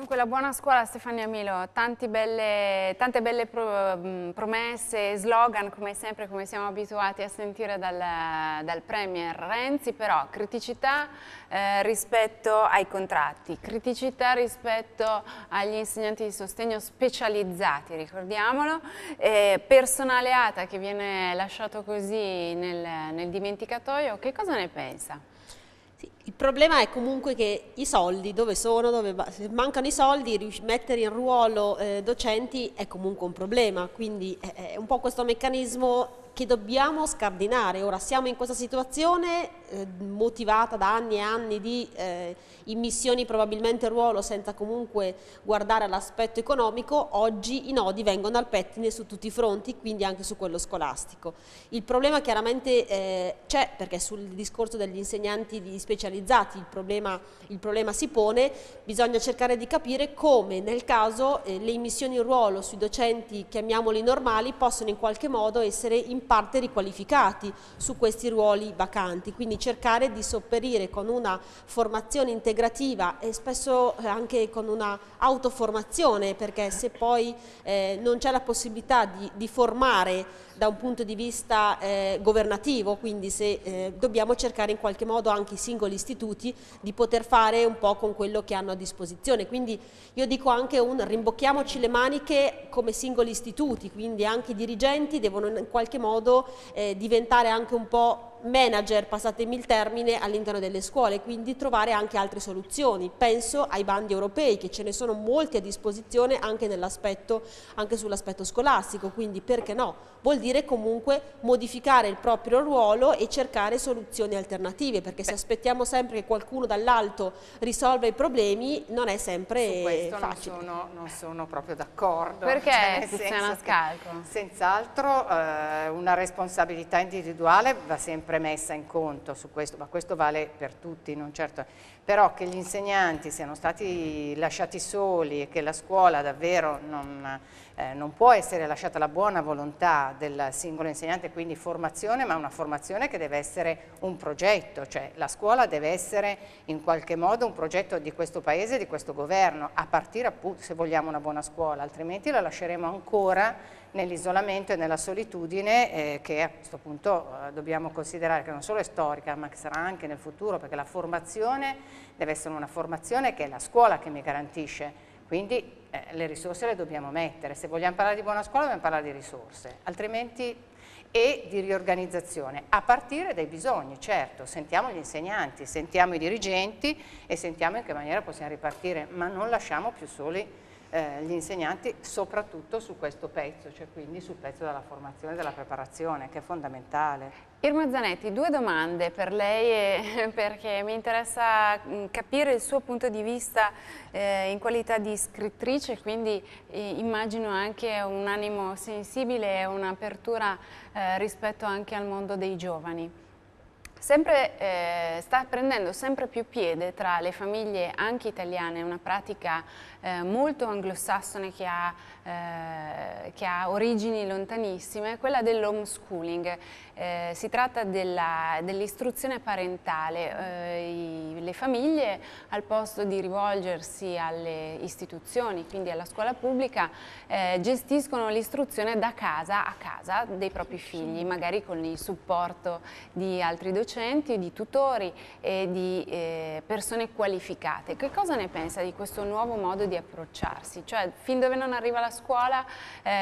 Dunque la buona scuola Stefania Milo, belle, tante belle pro, promesse, slogan come sempre, come siamo abituati a sentire dal, dal Premier Renzi, però criticità eh, rispetto ai contratti, criticità rispetto agli insegnanti di sostegno specializzati, ricordiamolo, eh, personale ATA che viene lasciato così nel, nel dimenticatoio, che cosa ne pensa? Sì, il problema è comunque che i soldi, dove sono, dove se mancano i soldi, mettere in ruolo eh, docenti è comunque un problema, quindi è un po' questo meccanismo che dobbiamo scardinare. Ora siamo in questa situazione eh, motivata da anni e anni di eh, immissioni probabilmente ruolo senza comunque guardare all'aspetto economico, oggi i nodi vengono al pettine su tutti i fronti, quindi anche su quello scolastico. Il problema chiaramente eh, c'è perché sul discorso degli insegnanti specializzati il problema, il problema, si pone, bisogna cercare di capire come nel caso eh, le immissioni ruolo sui docenti, chiamiamoli normali, possono in qualche modo essere implementate in parte riqualificati su questi ruoli vacanti, quindi cercare di sopperire con una formazione integrativa e spesso eh, anche con una autoformazione perché se poi eh, non c'è la possibilità di, di formare da un punto di vista eh, governativo, quindi se, eh, dobbiamo cercare in qualche modo anche i singoli istituti di poter fare un po' con quello che hanno a disposizione. Quindi io dico anche un rimbocchiamoci le maniche come singoli istituti, quindi anche i dirigenti devono in qualche modo eh, diventare anche un po' manager, passatemi il termine, all'interno delle scuole, quindi trovare anche altre soluzioni. Penso ai bandi europei, che ce ne sono molti a disposizione anche, anche sull'aspetto scolastico, quindi perché no? Vuol dire comunque modificare il proprio ruolo e cercare soluzioni alternative, perché se aspettiamo sempre che qualcuno dall'alto risolva i problemi, non è sempre questo facile. Non sono, non sono proprio d'accordo. Perché, cioè, Tiziana Scalco? Senz'altro eh, una responsabilità individuale va sempre premessa in conto su questo, ma questo vale per tutti, non certo, però che gli insegnanti siano stati lasciati soli e che la scuola davvero non, eh, non può essere lasciata la buona volontà del singolo insegnante, quindi formazione, ma una formazione che deve essere un progetto, cioè la scuola deve essere in qualche modo un progetto di questo paese, di questo governo, a partire appunto se vogliamo una buona scuola, altrimenti la lasceremo ancora nell'isolamento e nella solitudine eh, che a questo punto eh, dobbiamo considerare che non solo è storica ma che sarà anche nel futuro perché la formazione deve essere una formazione che è la scuola che mi garantisce, quindi eh, le risorse le dobbiamo mettere, se vogliamo parlare di buona scuola dobbiamo parlare di risorse, altrimenti e di riorganizzazione, a partire dai bisogni, certo, sentiamo gli insegnanti, sentiamo i dirigenti e sentiamo in che maniera possiamo ripartire, ma non lasciamo più soli eh, gli insegnanti soprattutto su questo pezzo, cioè quindi sul pezzo della formazione e della preparazione che è fondamentale. Irma Zanetti, due domande per lei <laughs> perché mi interessa mm, capire il suo punto di vista eh, in qualità di scrittrice, quindi eh, immagino anche un animo sensibile e un'apertura eh, rispetto anche al mondo dei giovani. Sempre, eh, sta prendendo sempre più piede tra le famiglie anche italiane, una pratica eh, molto anglosassone che ha eh, che ha origini lontanissime, quella dell'homeschooling. Eh, si tratta dell'istruzione dell parentale. Eh, i, le famiglie, al posto di rivolgersi alle istituzioni, quindi alla scuola pubblica, eh, gestiscono l'istruzione da casa a casa dei propri figli, magari con il supporto di altri docenti, di tutori e di eh, persone qualificate. Che cosa ne pensa di questo nuovo modo di approcciarsi? Cioè, fin dove non arriva la scuola eh,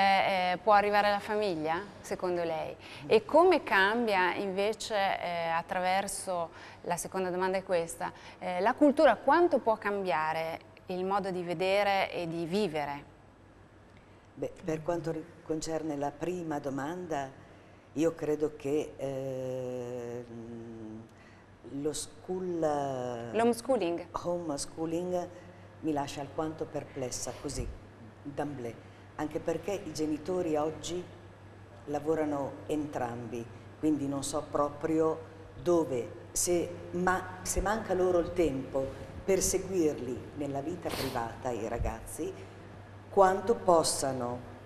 eh, può arrivare alla famiglia, secondo lei? E come cambia invece eh, attraverso, la seconda domanda è questa, eh, la cultura quanto può cambiare il modo di vedere e di vivere? Beh, per quanto concerne la prima domanda, io credo che eh, lo school, l'homeschooling. homeschooling mi lascia alquanto perplessa così d'amblè, anche perché i genitori oggi lavorano entrambi, quindi non so proprio dove, se, ma, se manca loro il tempo per seguirli nella vita privata i ragazzi, quanto possano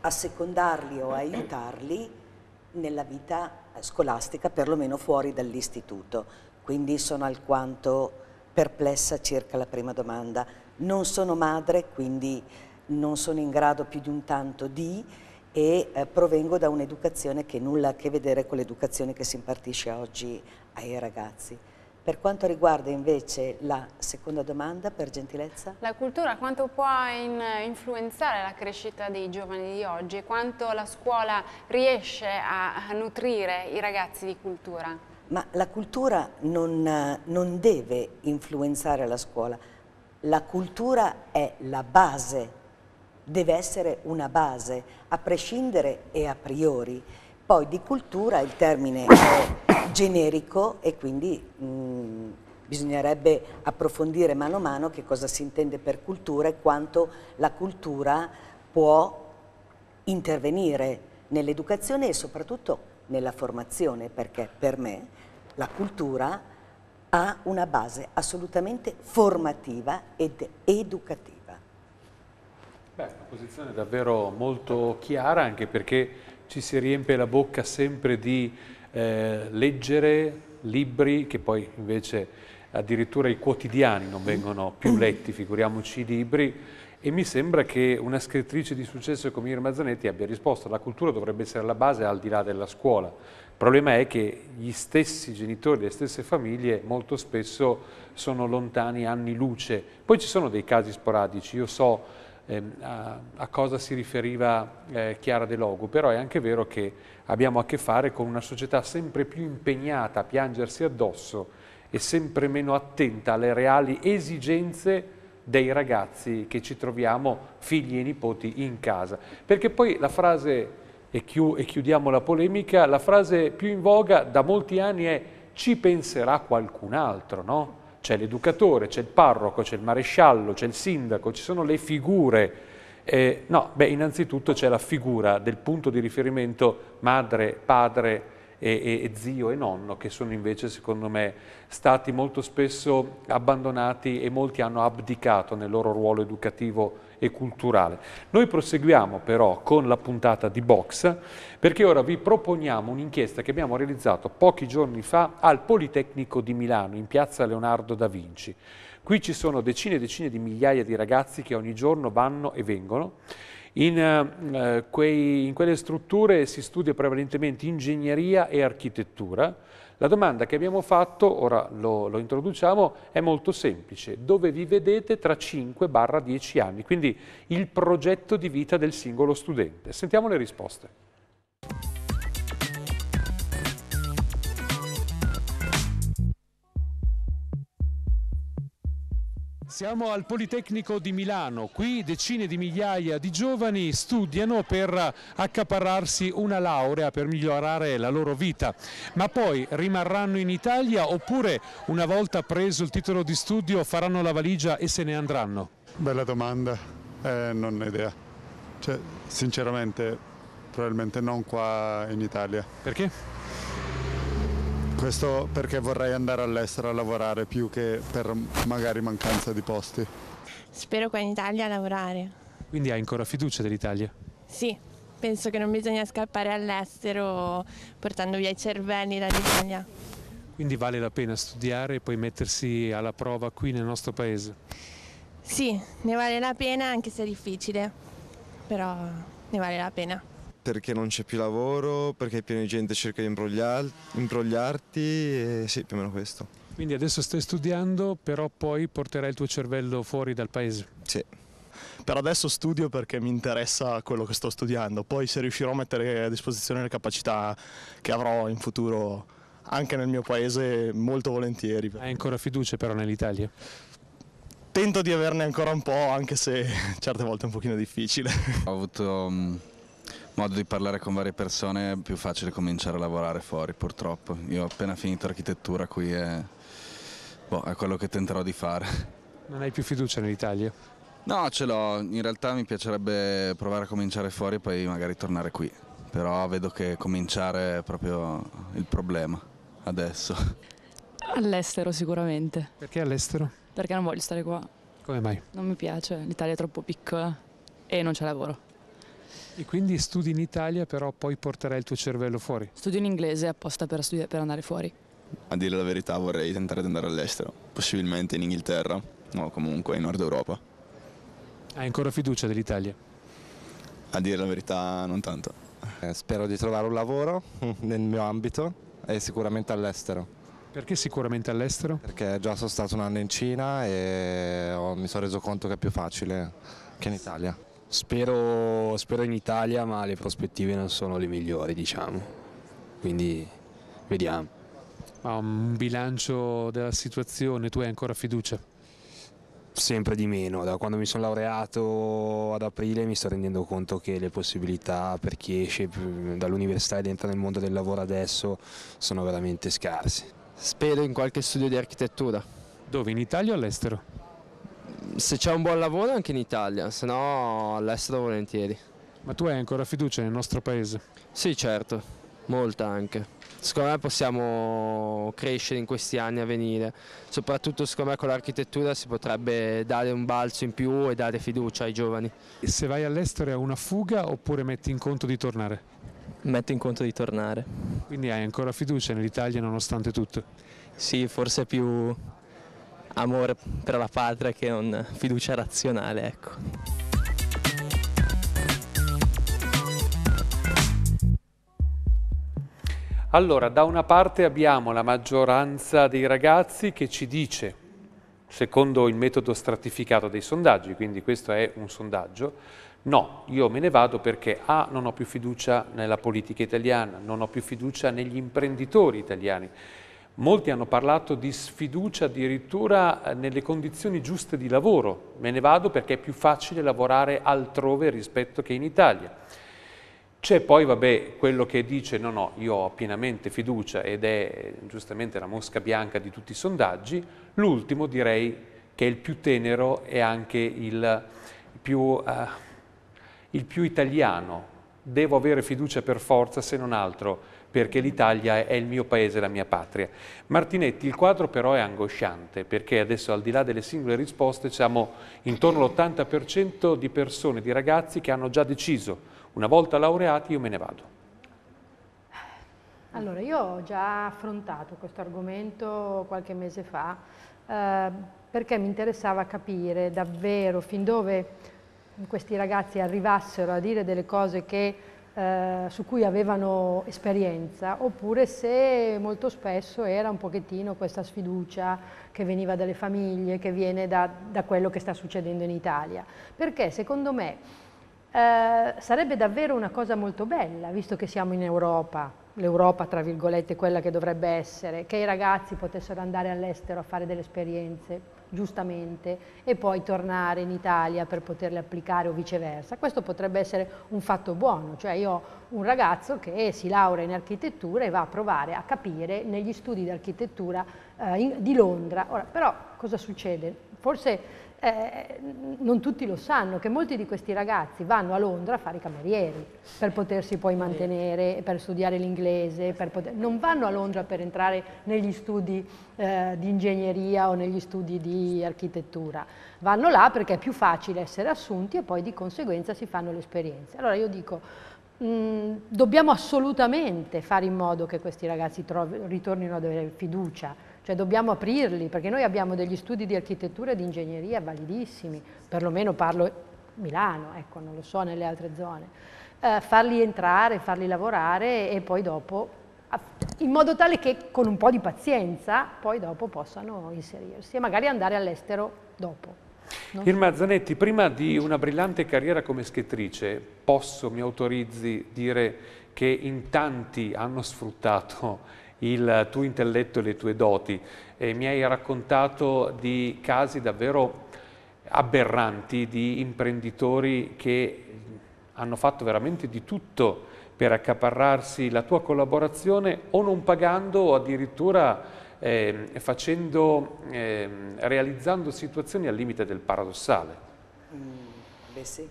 assecondarli o aiutarli nella vita scolastica, perlomeno fuori dall'istituto. Quindi sono alquanto perplessa circa la prima domanda. Non sono madre, quindi non sono in grado più di un tanto di e eh, provengo da un'educazione che nulla a che vedere con l'educazione che si impartisce oggi ai ragazzi. Per quanto riguarda invece la seconda domanda, per gentilezza? La cultura quanto può in, influenzare la crescita dei giovani di oggi e quanto la scuola riesce a, a nutrire i ragazzi di cultura? Ma la cultura non, non deve influenzare la scuola, la cultura è la base deve essere una base, a prescindere e a priori. Poi di cultura il termine è generico e quindi mh, mm, bisognerebbe approfondire mano a mano che cosa si intende per cultura e quanto la cultura può intervenire nell'educazione e soprattutto nella formazione, perché per me la cultura ha una base assolutamente formativa ed educativa. Beh, una posizione davvero molto chiara anche perché ci si riempie la bocca sempre di eh, leggere libri che poi invece addirittura i quotidiani non vengono più mm. letti, figuriamoci i libri, e mi sembra che una scrittrice di successo come Irma Zanetti abbia risposto la cultura dovrebbe essere la base al di là della scuola. Il problema è che gli stessi genitori, le stesse famiglie molto spesso sono lontani anni luce. Poi ci sono dei casi sporadici, io so eh, a, a, cosa si riferiva eh, Chiara De Logu, però è anche vero che abbiamo a che fare con una società sempre più impegnata a piangersi addosso e sempre meno attenta alle reali esigenze dei ragazzi che ci troviamo, figli e nipoti, in casa. Perché poi la frase, e, chiu, e chiudiamo la polemica, la frase più in voga da molti anni è ci penserà qualcun altro, no? c'è l'educatore, c'è il parroco, c'è il maresciallo, c'è il sindaco, ci sono le figure. Eh, no, beh, innanzitutto c'è la figura del punto di riferimento madre, padre e, e, e, zio e nonno, che sono invece, secondo me, stati molto spesso abbandonati e molti hanno abdicato nel loro ruolo educativo e culturale. Noi proseguiamo però con la puntata di Box perché ora vi proponiamo un'inchiesta che abbiamo realizzato pochi giorni fa al Politecnico di Milano in piazza Leonardo da Vinci. Qui ci sono decine e decine di migliaia di ragazzi che ogni giorno vanno e vengono in, eh, quei, in, quelle strutture si studia prevalentemente ingegneria e architettura la domanda che abbiamo fatto, ora lo, lo introduciamo, è molto semplice. Dove vi vedete tra 5-10 anni? Quindi il progetto di vita del singolo studente. Sentiamo le risposte. Siamo al Politecnico di Milano, qui decine di migliaia di giovani studiano per accaparrarsi una laurea per migliorare la loro vita, ma poi rimarranno in Italia oppure una volta preso il titolo di studio faranno la valigia e se ne andranno? Bella domanda, eh, non ho idea, cioè, sinceramente probabilmente non qua in Italia. Perché? Questo perché vorrei andare all'estero a lavorare più che per magari mancanza di posti. Spero qua in Italia a lavorare. Quindi hai ancora fiducia dell'Italia? Sì, penso che non bisogna scappare all'estero portando via i cervelli dall'Italia. Quindi vale la pena studiare e poi mettersi alla prova qui nel nostro paese? Sì, ne vale la pena anche se è difficile, però ne vale la pena perché non c'è più lavoro, perché è pieno di gente che cerca di imbrogliar, imbrogliarti, e sì, più o meno questo. Quindi adesso stai studiando, però poi porterai il tuo cervello fuori dal paese? Sì. Per adesso studio perché mi interessa quello che sto studiando, poi se riuscirò a mettere a disposizione le capacità che avrò in futuro anche nel mio paese molto volentieri. Hai ancora fiducia però nell'Italia? Tento di averne ancora un po', anche se <laughs> certe volte è un pochino difficile. Ho avuto mm, modo di parlare con varie persone è più facile cominciare a lavorare fuori purtroppo. Io ho appena finito l'architettura qui e boh, è quello che tenterò di fare. Non hai più fiducia nell'Italia? No, ce l'ho. In realtà mi piacerebbe provare a cominciare fuori e poi magari tornare qui. Però vedo che cominciare è proprio il problema adesso. All'estero sicuramente. Perché all'estero? Perché non voglio stare qua. Come mai? Non mi piace, l'Italia è troppo piccola e non c'è lavoro. E quindi studi in Italia, però poi porterai il tuo cervello fuori? Studio in inglese apposta per, studia- per andare fuori. A dire la verità vorrei tentare di andare all'estero, possibilmente in Inghilterra, o comunque in Nord Europa. Hai ancora fiducia dell'Italia? A dire la verità non tanto. Eh, spero di trovare un lavoro <laughs> nel mio ambito e sicuramente all'estero. Perché sicuramente all'estero? Perché già sono stato un anno in Cina e ho, mi sono reso conto che è più facile che in Italia. Spero, spero in Italia, ma le prospettive non sono le migliori, diciamo. Quindi vediamo. Ma un bilancio della situazione, tu hai ancora fiducia? Sempre di meno, da quando mi sono laureato ad aprile mi sto rendendo conto che le possibilità per chi esce dall'università ed entra nel mondo del lavoro adesso sono veramente scarse. Spero in qualche studio di architettura. Dove? In Italia o all'estero? se c'è un buon lavoro anche in Italia, se no all'estero volentieri. Ma tu hai ancora fiducia nel nostro paese? Sì, certo, molta anche. Secondo me possiamo crescere in questi anni a venire, soprattutto secondo me con l'architettura si potrebbe dare un balzo in più e dare fiducia ai giovani. E se vai all'estero è una fuga oppure metti in conto di tornare? Metto in conto di tornare. Quindi hai ancora fiducia nell'Italia nonostante tutto? Sì, forse più amore per la patria che non fiducia razionale, ecco. Allora, da una parte abbiamo la maggioranza dei ragazzi che ci dice, secondo il metodo stratificato dei sondaggi, quindi questo è un sondaggio, no, io me ne vado perché A, non ho più fiducia nella politica italiana, non ho più fiducia negli imprenditori italiani, Molti hanno parlato di sfiducia addirittura eh, nelle condizioni giuste di lavoro. Me ne vado perché è più facile lavorare altrove rispetto che in Italia. C'è poi, vabbè, quello che dice no, no, io ho pienamente fiducia ed è eh, giustamente la mosca bianca di tutti i sondaggi. L'ultimo direi che è il più tenero e anche il più, uh, il più italiano. Devo avere fiducia per forza, se non altro perché l'Italia è il mio paese, la mia patria. Martinetti, il quadro però è angosciante, perché adesso al di là delle singole risposte siamo intorno all'80% di persone, di ragazzi che hanno già deciso, una volta laureati io me ne vado. Allora, io ho già affrontato questo argomento qualche mese fa eh, perché mi interessava capire davvero fin dove questi ragazzi arrivassero a dire delle cose che eh, su cui avevano esperienza, oppure se molto spesso era un pochettino questa sfiducia che veniva dalle famiglie, che viene da, da quello che sta succedendo in Italia. Perché secondo me eh, sarebbe davvero una cosa molto bella, visto che siamo in Europa, l'Europa tra virgolette quella che dovrebbe essere, che i ragazzi potessero andare all'estero a fare delle esperienze giustamente, e poi tornare in Italia per poterle applicare o viceversa. Questo potrebbe essere un fatto buono, cioè io ho un ragazzo che si laurea in architettura e va a provare a capire negli studi di architettura eh, in, di Londra. Ora, però cosa succede? Forse eh, non tutti lo sanno, che molti di questi ragazzi vanno a Londra a fare i camerieri per potersi poi mantenere, per studiare l'inglese, poter... non vanno a Londra per entrare negli studi eh, di ingegneria o negli studi di architettura, vanno là perché è più facile essere assunti e poi di conseguenza si fanno le esperienze. Allora io dico, mh, mm, dobbiamo assolutamente fare in modo che questi ragazzi ritornino ad avere fiducia cioè dobbiamo aprirli, perché noi abbiamo degli studi di architettura e di ingegneria validissimi, perlomeno parlo Milano, ecco, non lo so nelle altre zone, eh, farli entrare, farli lavorare e poi dopo, in modo tale che con un po' di pazienza, poi dopo possano inserirsi e magari andare all'estero dopo. Non Irma so. Zanetti, prima di una brillante carriera come scrittrice, posso, mi autorizzi, dire che in tanti hanno sfruttato il tuo intelletto e le tue doti e mi hai raccontato di casi davvero aberranti di imprenditori che hanno fatto veramente di tutto per accaparrarsi la tua collaborazione o non pagando o addirittura eh, facendo, eh, realizzando situazioni al limite del paradossale. Mm, beh sì,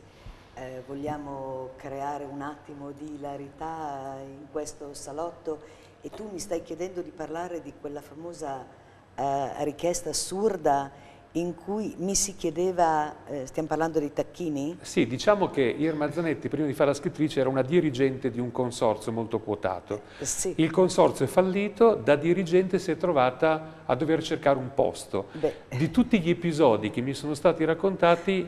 eh, vogliamo creare un attimo di ilarità in questo salotto e tu mi stai chiedendo di parlare di quella famosa eh, richiesta assurda in cui mi si chiedeva, eh, stiamo parlando dei tacchini? Sì, diciamo che Irma Zanetti, prima di fare la scrittrice, era una dirigente di un consorzio molto quotato. Eh, sì. Il consorzio è fallito, da dirigente si è trovata a dover cercare un posto. Beh. Di tutti gli episodi che mi sono stati raccontati,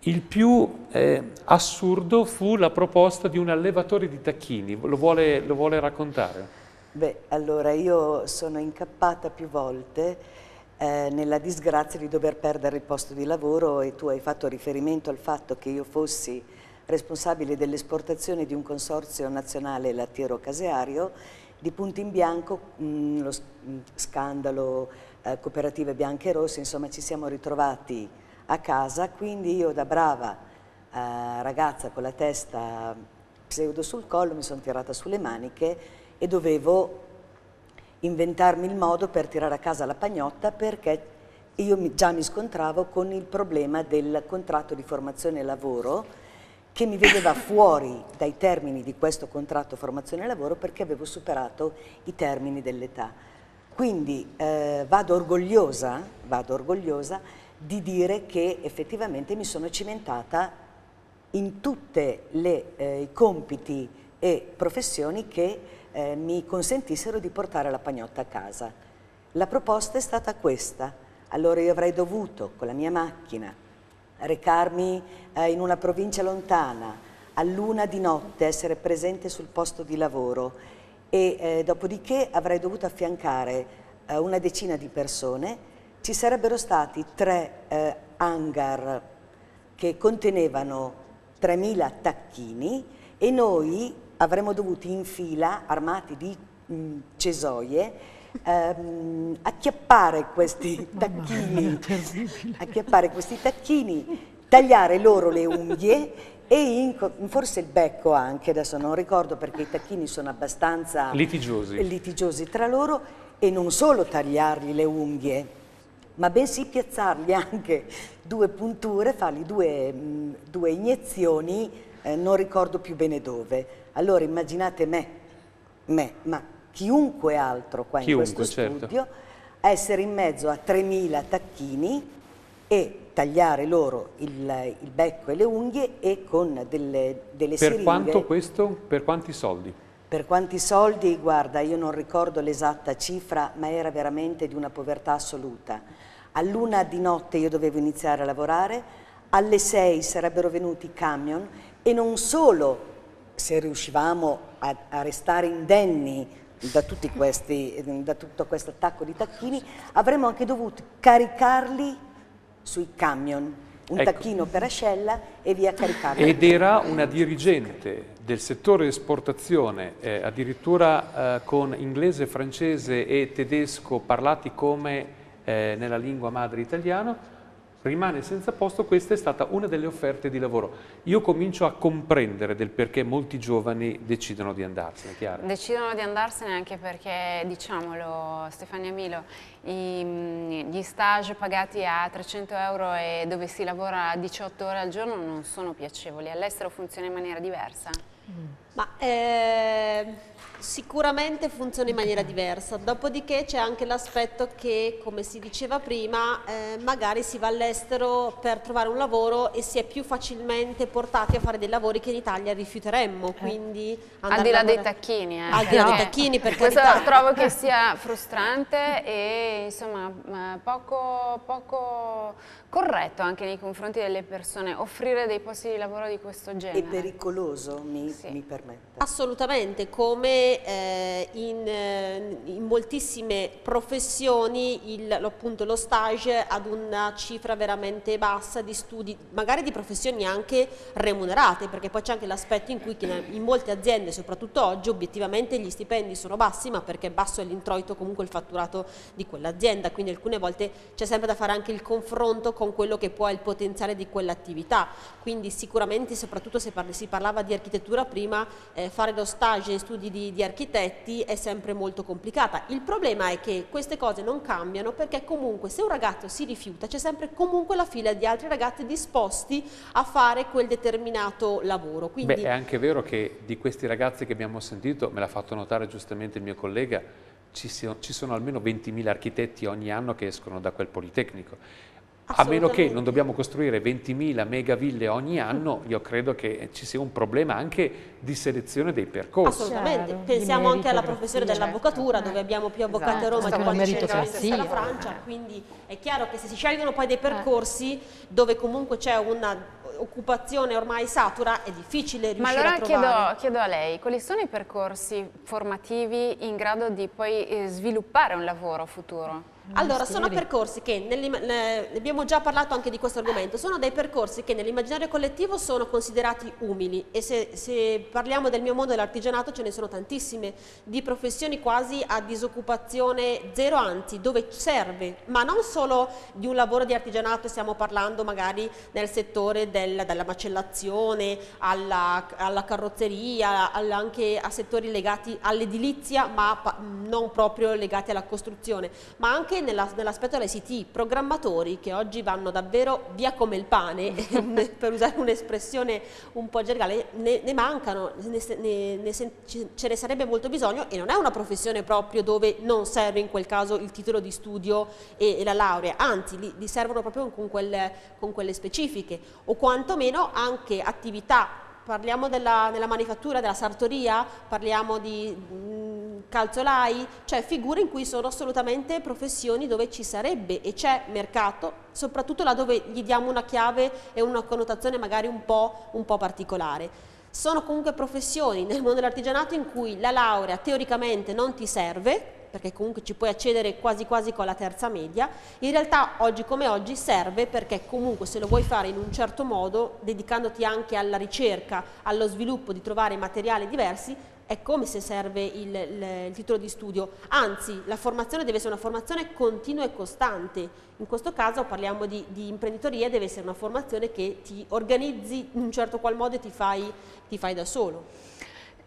il più eh, assurdo fu la proposta di un allevatore di tacchini, lo vuole, lo vuole raccontare? Beh, allora io sono incappata più volte eh, nella disgrazia di dover perdere il posto di lavoro e tu hai fatto riferimento al fatto che io fossi responsabile dell'esportazione di un consorzio nazionale lattiero caseario di punto in bianco mh, mm, lo mm, scandalo eh, cooperative bianche e rosse, insomma ci siamo ritrovati a casa, quindi io da brava eh, ragazza con la testa pseudo sul collo mi sono tirata sulle maniche e dovevo inventarmi il modo per tirare a casa la pagnotta perché io mi, già mi scontravo con il problema del contratto di formazione e lavoro che mi vedeva <laughs> fuori dai termini di questo contratto formazione e lavoro perché avevo superato i termini dell'età. Quindi eh, vado, orgogliosa, vado orgogliosa di dire che effettivamente mi sono cimentata in tutti eh, i compiti e professioni che eh, mi consentissero di portare la pagnotta a casa. La proposta è stata questa, allora io avrei dovuto con la mia macchina recarmi eh, in una provincia lontana, a luna di notte, essere presente sul posto di lavoro e eh, dopodiché avrei dovuto affiancare eh, una decina di persone ci sarebbero stati tre eh, hangar che contenevano 3.000 tacchini e noi avremmo dovuto in fila, armati di mh, mm, cesoie, ehm, acchiappare questi <laughs> tacchini, acchiappare questi tacchini, tagliare loro le unghie e in, forse il becco anche, adesso non ricordo perché i tacchini sono abbastanza litigiosi, litigiosi tra loro e non solo tagliargli le unghie, ma bensì piazzargli anche due punture, fargli due, due iniezioni, eh, non ricordo più bene dove. Allora immaginate me, me ma chiunque altro qua chiunque, in questo certo. studio, certo. essere in mezzo a 3.000 tacchini e tagliare loro il, il, becco e le unghie e con delle, delle per siringhe. Quanto questo, per quanti soldi? Per quanti soldi, guarda, io non ricordo l'esatta cifra, ma era veramente di una povertà assoluta. All'una di notte io dovevo iniziare a lavorare, alle sei sarebbero venuti i camion e non solo se riuscivamo a, a restare indenni da, questi, da tutto questo attacco di tacchini, avremmo anche dovuto caricarli sui camion, un ecco. tacchino per ascella e via caricarli. Ed era una dirigente del settore esportazione, eh, addirittura eh, con inglese, francese e tedesco parlati come eh, nella lingua madre italiana, rimane senza posto, questa è stata una delle offerte di lavoro. Io comincio a comprendere del perché molti giovani decidono di andarsene, Chiara. Decidono di andarsene anche perché, diciamolo Stefania Milo, i, mm, gli stage pagati a 300 euro e dove si lavora 18 ore al giorno non sono piacevoli, all'estero funziona in maniera diversa. Ma, eh, sicuramente funziona in maniera diversa, dopodiché c'è anche l'aspetto che, come si diceva prima, eh, magari si va all'estero per trovare un lavoro e si è più facilmente portati a fare dei lavori che in Italia rifiuteremmo, eh. quindi... Al di là dei tacchini, eh. Al di là no. dei eh. tacchini, per Questo carità. trovo che <laughs> sia frustrante e insomma eh, poco, poco corretto anche nei confronti delle persone, offrire dei posti di lavoro di questo genere. E pericoloso, mi, sì. mi permette. Assolutamente, come che eh, in, eh, in, moltissime professioni il, appunto, lo stage ad una cifra veramente bassa di studi, magari di professioni anche remunerate, perché poi c'è anche l'aspetto in cui in molte aziende, soprattutto oggi, obiettivamente gli stipendi sono bassi, ma perché basso è l'introito comunque il fatturato di quell'azienda, quindi alcune volte c'è sempre da fare anche il confronto con quello che può è il potenziale di quell'attività, quindi sicuramente soprattutto se parli, si parlava di architettura prima, eh, fare lo stage in studi di di architetti è sempre molto complicata. Il problema è che queste cose non cambiano perché comunque se un ragazzo si rifiuta c'è sempre comunque la fila di altri ragazzi disposti a fare quel determinato lavoro. Quindi... Beh, è anche vero che di questi ragazzi che abbiamo sentito, me l'ha fatto notare giustamente il mio collega, ci sono, ci sono almeno 20.000 architetti ogni anno che escono da quel Politecnico a meno che non dobbiamo costruire 20.000 megaville ogni anno, io credo che ci sia un problema anche di selezione dei percorsi. Assolutamente, certo, pensiamo anche alla professione dell'avvocatura, certo. dove abbiamo più avvocati esatto. a Roma di quanti ce ne la Francia, quindi è chiaro che se si scelgono poi dei percorsi dove comunque c'è una occupazione ormai satura è difficile riuscire allora a trovare. Ma allora chiedo a lei, quali sono i percorsi formativi in grado di poi eh, sviluppare un lavoro futuro? Allora, sono percorsi che, ne abbiamo già parlato anche di questo argomento, sono dei percorsi che nell'immaginario collettivo sono considerati umili e se, se parliamo del mio mondo dell'artigianato ce ne sono tantissime, di professioni quasi a disoccupazione zero, anzi dove serve, ma non solo di un lavoro di artigianato, stiamo parlando magari nel settore del, della macellazione, alla, alla carrozzeria, alla, anche a settori legati all'edilizia, ma pa, non proprio legati alla costruzione, ma anche anche nella, nell'aspetto dell'ICT, programmatori che oggi vanno davvero via come il pane, <laughs> <laughs> per usare un'espressione un po' gergale, ne, ne mancano, ne, ne, ce ne sarebbe molto bisogno e non è una professione proprio dove non serve in quel caso il titolo di studio e, e la laurea, anzi li, li servono proprio con, quel, con quelle specifiche o quantomeno anche attività parliamo della, della manifattura, della sartoria, parliamo di mh, mm, calzolai, cioè figure in cui sono assolutamente professioni dove ci sarebbe e c'è mercato, soprattutto là dove gli diamo una chiave e una connotazione magari un po', un po particolare sono comunque professioni nel mondo dell'artigianato in cui la laurea teoricamente non ti serve, perché comunque ci puoi accedere quasi quasi con la terza media, in realtà oggi come oggi serve perché comunque se lo vuoi fare in un certo modo, dedicandoti anche alla ricerca, allo sviluppo di trovare materiali diversi, è come se serve il, il, il, titolo di studio, anzi la formazione deve essere una formazione continua e costante, in questo caso parliamo di, di imprenditoria, deve essere una formazione che ti organizzi in un certo qual modo e ti fai, ti fai da solo.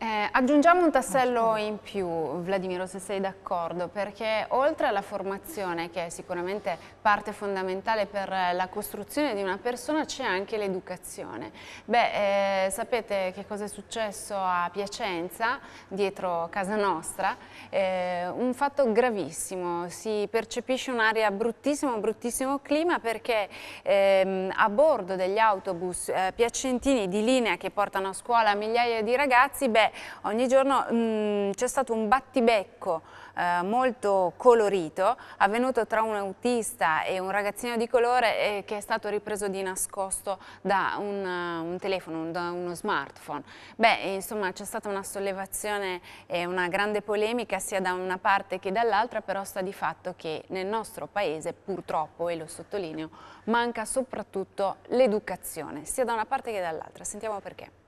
Eh, aggiungiamo un tassello in più, Vladimiro, se sei d'accordo, perché oltre alla formazione, che è sicuramente parte fondamentale per la costruzione di una persona, c'è anche l'educazione. Beh, eh, sapete che cosa è successo a Piacenza, dietro casa nostra? Eh, un fatto gravissimo, si percepisce un'area bruttissima, bruttissimo clima, perché ehm, a bordo degli autobus eh, piacentini di linea che portano a scuola migliaia di ragazzi, beh, ogni giorno mm, c'è stato un battibecco eh, molto colorito avvenuto tra un autista e un ragazzino di colore eh, che è stato ripreso di nascosto da un, eh, un telefono, da uno smartphone. Beh, insomma c'è stata una sollevazione e una grande polemica sia da una parte che dall'altra, però sta di fatto che nel nostro paese purtroppo, e lo sottolineo, manca soprattutto l'educazione, sia da una parte che dall'altra. Sentiamo perché.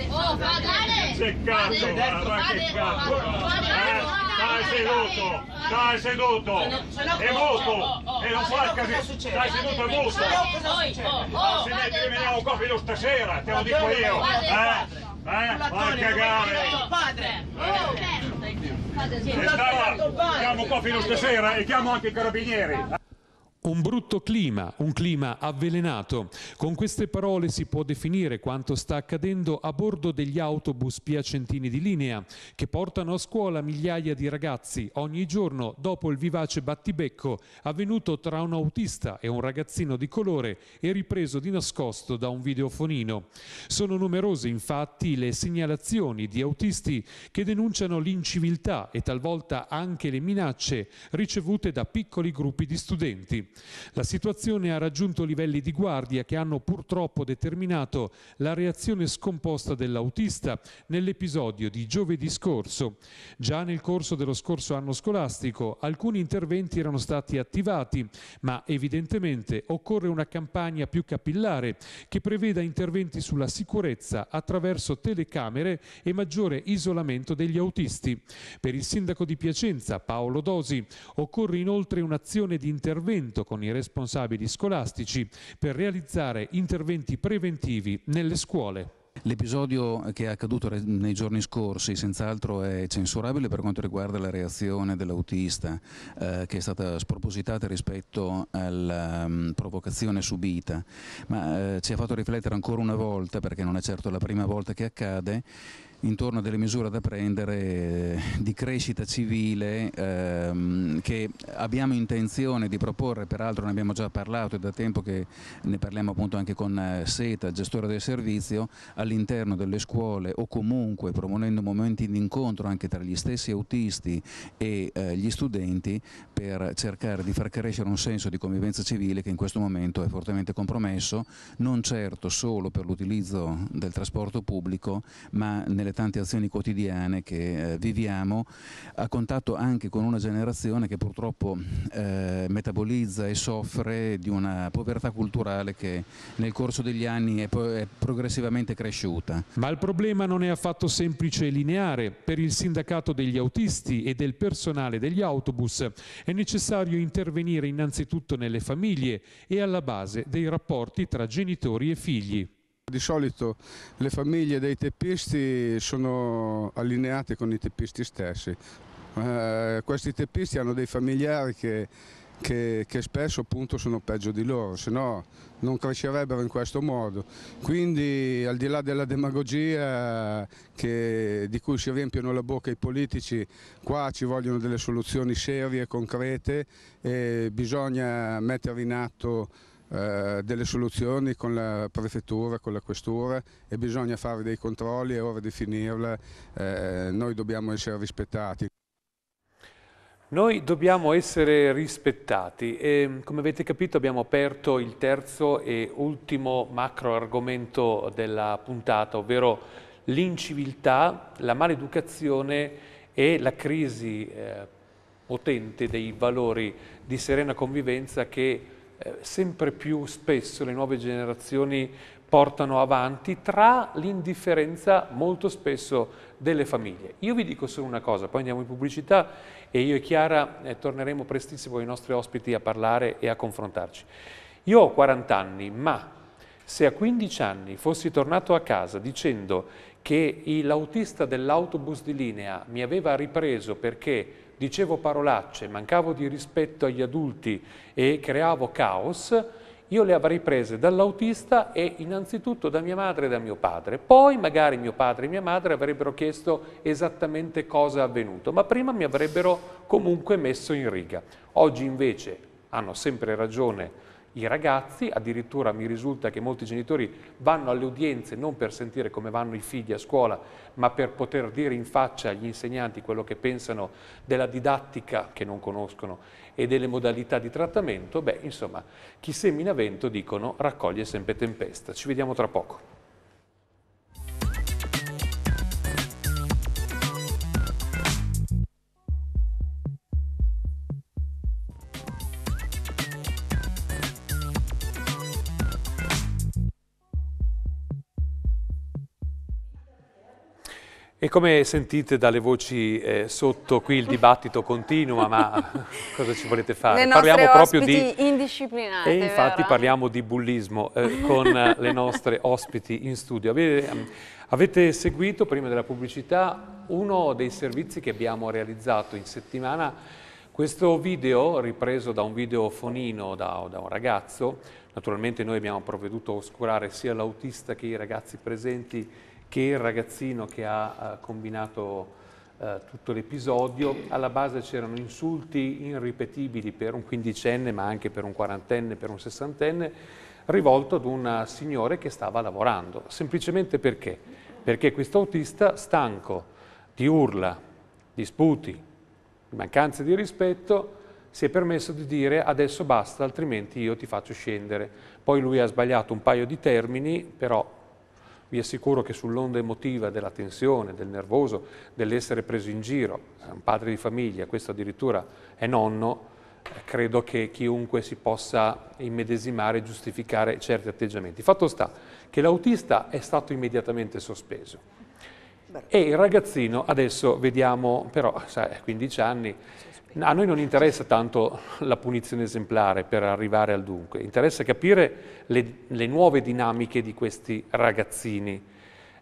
Eh, oh, va oh, oh. dale! Che cazzo, ma che cazzo! Stai seduto, stai seduto! È voto! E non fa capire! Stai seduto è voto! Se ne terminiamo qua fino stasera, te lo dico io! Eh? Eh? Vai a cagare! Padre! Eh? Oh, certo. Stava, qua fino stasera e chiamo anche i carabinieri! Un brutto clima, un clima avvelenato. Con queste parole si può definire quanto sta accadendo a bordo degli autobus piacentini di linea, che portano a scuola migliaia di ragazzi ogni giorno dopo il vivace battibecco avvenuto tra un autista e un ragazzino di colore e ripreso di nascosto da un videofonino. Sono numerose infatti le segnalazioni di autisti che denunciano l'inciviltà e talvolta anche le minacce ricevute da piccoli gruppi di studenti. La situazione ha raggiunto livelli di guardia che hanno purtroppo determinato la reazione scomposta dell'autista nell'episodio di giovedì scorso. Già nel corso dello scorso anno scolastico alcuni interventi erano stati attivati, ma evidentemente occorre una campagna più capillare che preveda interventi sulla sicurezza attraverso telecamere e maggiore isolamento degli autisti. Per il sindaco di Piacenza, Paolo Dosi, occorre inoltre un'azione di intervento con i responsabili scolastici per realizzare interventi preventivi nelle scuole. L'episodio che è accaduto nei giorni scorsi senz'altro è censurabile per quanto riguarda la reazione dell'autista eh, che è stata spropositata rispetto alla um, mm, provocazione subita, ma eh, ci ha fatto riflettere ancora una volta, perché non è certo la prima volta che accade, intorno a delle misure da prendere eh, di crescita civile ehm, che abbiamo intenzione di proporre, peraltro ne abbiamo già parlato, e da tempo che ne parliamo appunto anche con eh, Seta, gestore del servizio, all'interno delle scuole o comunque promuovendo momenti di incontro anche tra gli stessi autisti e eh, gli studenti per cercare di far crescere un senso di convivenza civile che in questo momento è fortemente compromesso, non certo solo per l'utilizzo del trasporto pubblico ma nelle tante azioni quotidiane che eh, viviamo, a contatto anche con una generazione che purtroppo eh, metabolizza e soffre di una povertà culturale che nel corso degli anni è, è progressivamente cresciuta. Ma il problema non è affatto semplice e lineare. Per il sindacato degli autisti e del personale degli autobus è necessario intervenire innanzitutto nelle famiglie e alla base dei rapporti tra genitori e figli. Di solito le famiglie dei teppisti sono allineate con i teppisti stessi. Eh, questi teppisti hanno dei familiari che, che, che spesso appunto, sono peggio di loro, se no non crescerebbero in questo modo. Quindi al di là della demagogia che, di cui si riempiono la bocca i politici, qua ci vogliono delle soluzioni serie, e concrete e bisogna mettere in atto eh, delle soluzioni con la prefettura, con la questura e bisogna fare dei controlli, e ora di finirla, eh, noi dobbiamo essere rispettati. Noi dobbiamo essere rispettati e, come avete capito abbiamo aperto il terzo e ultimo macro argomento della puntata, ovvero l'inciviltà, la maleducazione e la crisi eh, potente dei valori di serena convivenza che eh, sempre più spesso le nuove generazioni portano avanti tra l'indifferenza molto spesso delle famiglie. Io vi dico solo una cosa, poi andiamo in pubblicità e io e Chiara eh, torneremo prestissimo con i nostri ospiti a parlare e a confrontarci. Io ho 40 anni, ma se a 15 anni fossi tornato a casa dicendo che l'autista dell'autobus di linea mi aveva ripreso perché dicevo parolacce, mancavo di rispetto agli adulti e creavo caos, io le avrei prese dall'autista e innanzitutto da mia madre e da mio padre. Poi magari mio padre e mia madre avrebbero chiesto esattamente cosa è avvenuto, ma prima mi avrebbero comunque messo in riga. Oggi invece hanno sempre ragione i ragazzi, addirittura mi risulta che molti genitori vanno alle udienze non per sentire come vanno i figli a scuola, ma per poter dire in faccia agli insegnanti quello che pensano della didattica che non conoscono e delle modalità di trattamento, beh insomma chi semina vento dicono raccoglie sempre tempesta. Ci vediamo tra poco. E come sentite dalle voci eh, sotto, qui il dibattito continua, ma <laughs> cosa ci volete fare? parliamo proprio di... indisciplinati. E infatti vero? parliamo di bullismo eh, con le nostre ospiti in studio. Avete, avete seguito, prima della pubblicità, uno dei servizi che abbiamo realizzato in settimana. Questo video, ripreso da un videofonino da, da un ragazzo, naturalmente noi abbiamo provveduto a oscurare sia l'autista che i ragazzi presenti che il ragazzino che ha eh, combinato eh, tutto l'episodio. Alla base c'erano insulti irripetibili per un quindicenne, ma anche per un quarantenne, per un sessantenne, rivolto ad un signore che stava lavorando. Semplicemente perché? Perché questo autista, stanco di urla, di sputi, di mancanze di rispetto, si è permesso di dire adesso basta, altrimenti io ti faccio scendere. Poi lui ha sbagliato un paio di termini, però vi assicuro che sull'onda emotiva della tensione, del nervoso, dell'essere preso in giro, eh, un padre di famiglia, questo addirittura è nonno, eh, credo che chiunque si possa immedesimare e giustificare certi atteggiamenti. Fatto sta che l'autista è stato immediatamente sospeso. E il ragazzino, adesso vediamo, però a 15 anni, a noi non interessa tanto la punizione esemplare per arrivare al dunque, interessa capire le, le nuove dinamiche di questi ragazzini.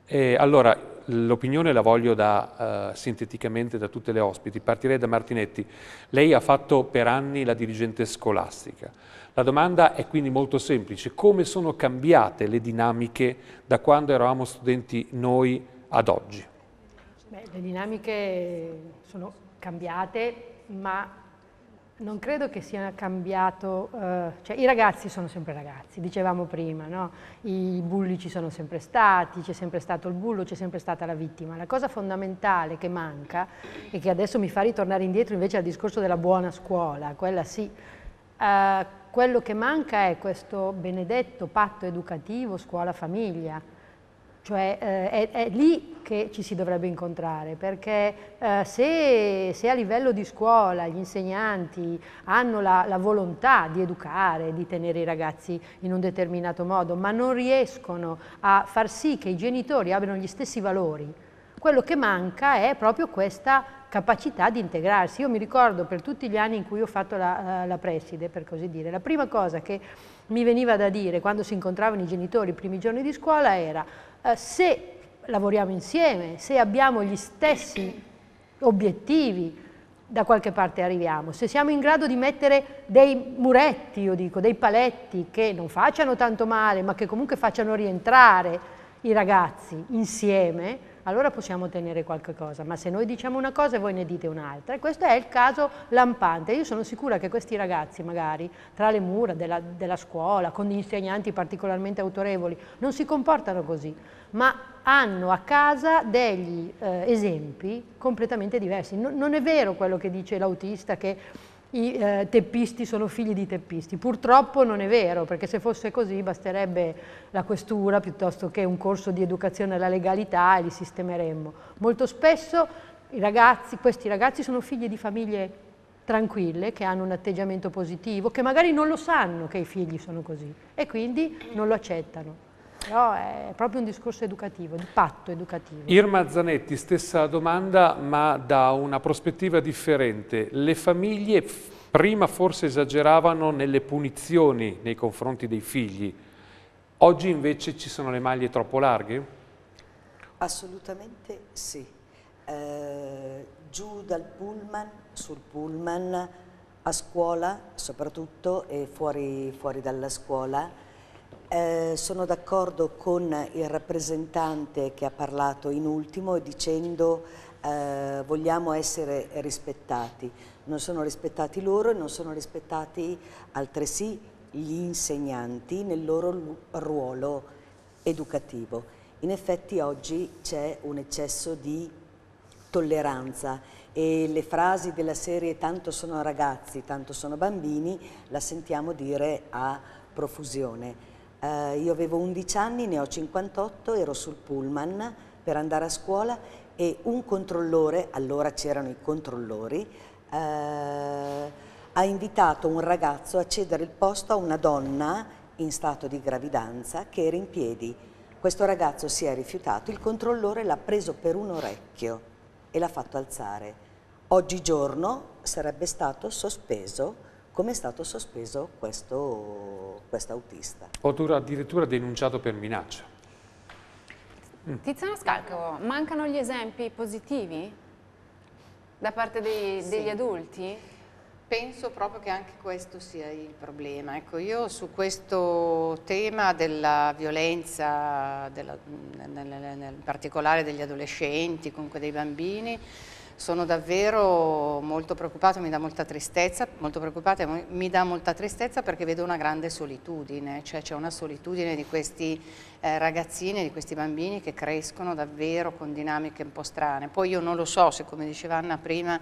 E allora, l'opinione la voglio da, uh, sinteticamente da tutte le ospiti. Partirei da Martinetti. Lei ha fatto per anni la dirigente scolastica. La domanda è quindi molto semplice. Come sono cambiate le dinamiche da quando eravamo studenti noi ad oggi? Beh, le dinamiche sono cambiate ma non credo che sia cambiato, eh, cioè i ragazzi sono sempre ragazzi, dicevamo prima, no? i bulli ci sono sempre stati, c'è sempre stato il bullo, c'è sempre stata la vittima. La cosa fondamentale che manca e che adesso mi fa ritornare indietro invece al discorso della buona scuola, quella sì, eh, quello che manca è questo benedetto patto educativo scuola-famiglia, cioè eh, è, è, lì che ci si dovrebbe incontrare, perché eh, se, se, a livello di scuola gli insegnanti hanno la, la, volontà di educare, di tenere i ragazzi in un determinato modo, ma non riescono a far sì che i genitori abbiano gli stessi valori, quello che manca è proprio questa capacità di integrarsi. Io mi ricordo per tutti gli anni in cui ho fatto la, la preside, per così dire, la prima cosa che mi veniva da dire quando si incontravano i genitori i primi giorni di scuola era eh, se lavoriamo insieme, se abbiamo gli stessi obiettivi, da qualche parte arriviamo, se siamo in grado di mettere dei muretti, io dico, dei paletti che non facciano tanto male, ma che comunque facciano rientrare i ragazzi insieme, allora possiamo ottenere cosa, ma se noi diciamo una cosa e voi ne dite un'altra, e questo è il caso lampante, io sono sicura che questi ragazzi magari tra le mura della, della scuola, con gli insegnanti particolarmente autorevoli, non si comportano così, ma hanno a casa degli eh, esempi completamente diversi. No, non è vero quello che dice l'autista che i eh, teppisti sono figli di teppisti. Purtroppo non è vero, perché se fosse così basterebbe la questura piuttosto che un corso di educazione alla legalità e li sistemeremmo. Molto spesso ragazzi, questi ragazzi sono figli di famiglie tranquille, che hanno un atteggiamento positivo, che magari non lo sanno che i figli sono così e quindi non lo accettano. Però è proprio un discorso educativo, di patto educativo. Irma Zanetti, stessa domanda, ma da una prospettiva differente. Le famiglie prima forse esageravano nelle punizioni nei confronti dei figli, oggi invece ci sono le maglie troppo larghe? Assolutamente sì. Eh, giù dal pullman, sul pullman, a scuola soprattutto e fuori, fuori dalla scuola, eh, sono d'accordo con il rappresentante che ha parlato in ultimo dicendo eh, vogliamo essere rispettati. Non sono rispettati loro e non sono rispettati altresì gli insegnanti nel loro ruolo educativo. In effetti oggi c'è un eccesso di tolleranza e le frasi della serie tanto sono ragazzi, tanto sono bambini, la sentiamo dire a profusione. Eh, io avevo 11 anni, ne ho 58, ero sul pullman per andare a scuola e un controllore, allora c'erano i controllori, eh, ha invitato un ragazzo a cedere il posto a una donna in stato di gravidanza che era in piedi. Questo ragazzo si è rifiutato, il controllore l'ha preso per un orecchio e l'ha fatto alzare. Oggigiorno sarebbe stato sospeso come è stato sospeso questo quest autista. Ho addirittura denunciato per minaccia. Mm. Tiziano Scalco, mancano gli esempi positivi da parte dei, degli adulti? Penso proprio che anche questo sia il problema. Ecco, io su questo tema della violenza, della, nel, nel, nel particolare degli adolescenti, comunque dei bambini, sono davvero molto preoccupata, mi dà molta tristezza, molto preoccupata, mi dà molta tristezza perché vedo una grande solitudine, cioè c'è una solitudine di questi eh, ragazzini, di questi bambini che crescono davvero con dinamiche un po' strane. Poi io non lo so se, come diceva Anna prima,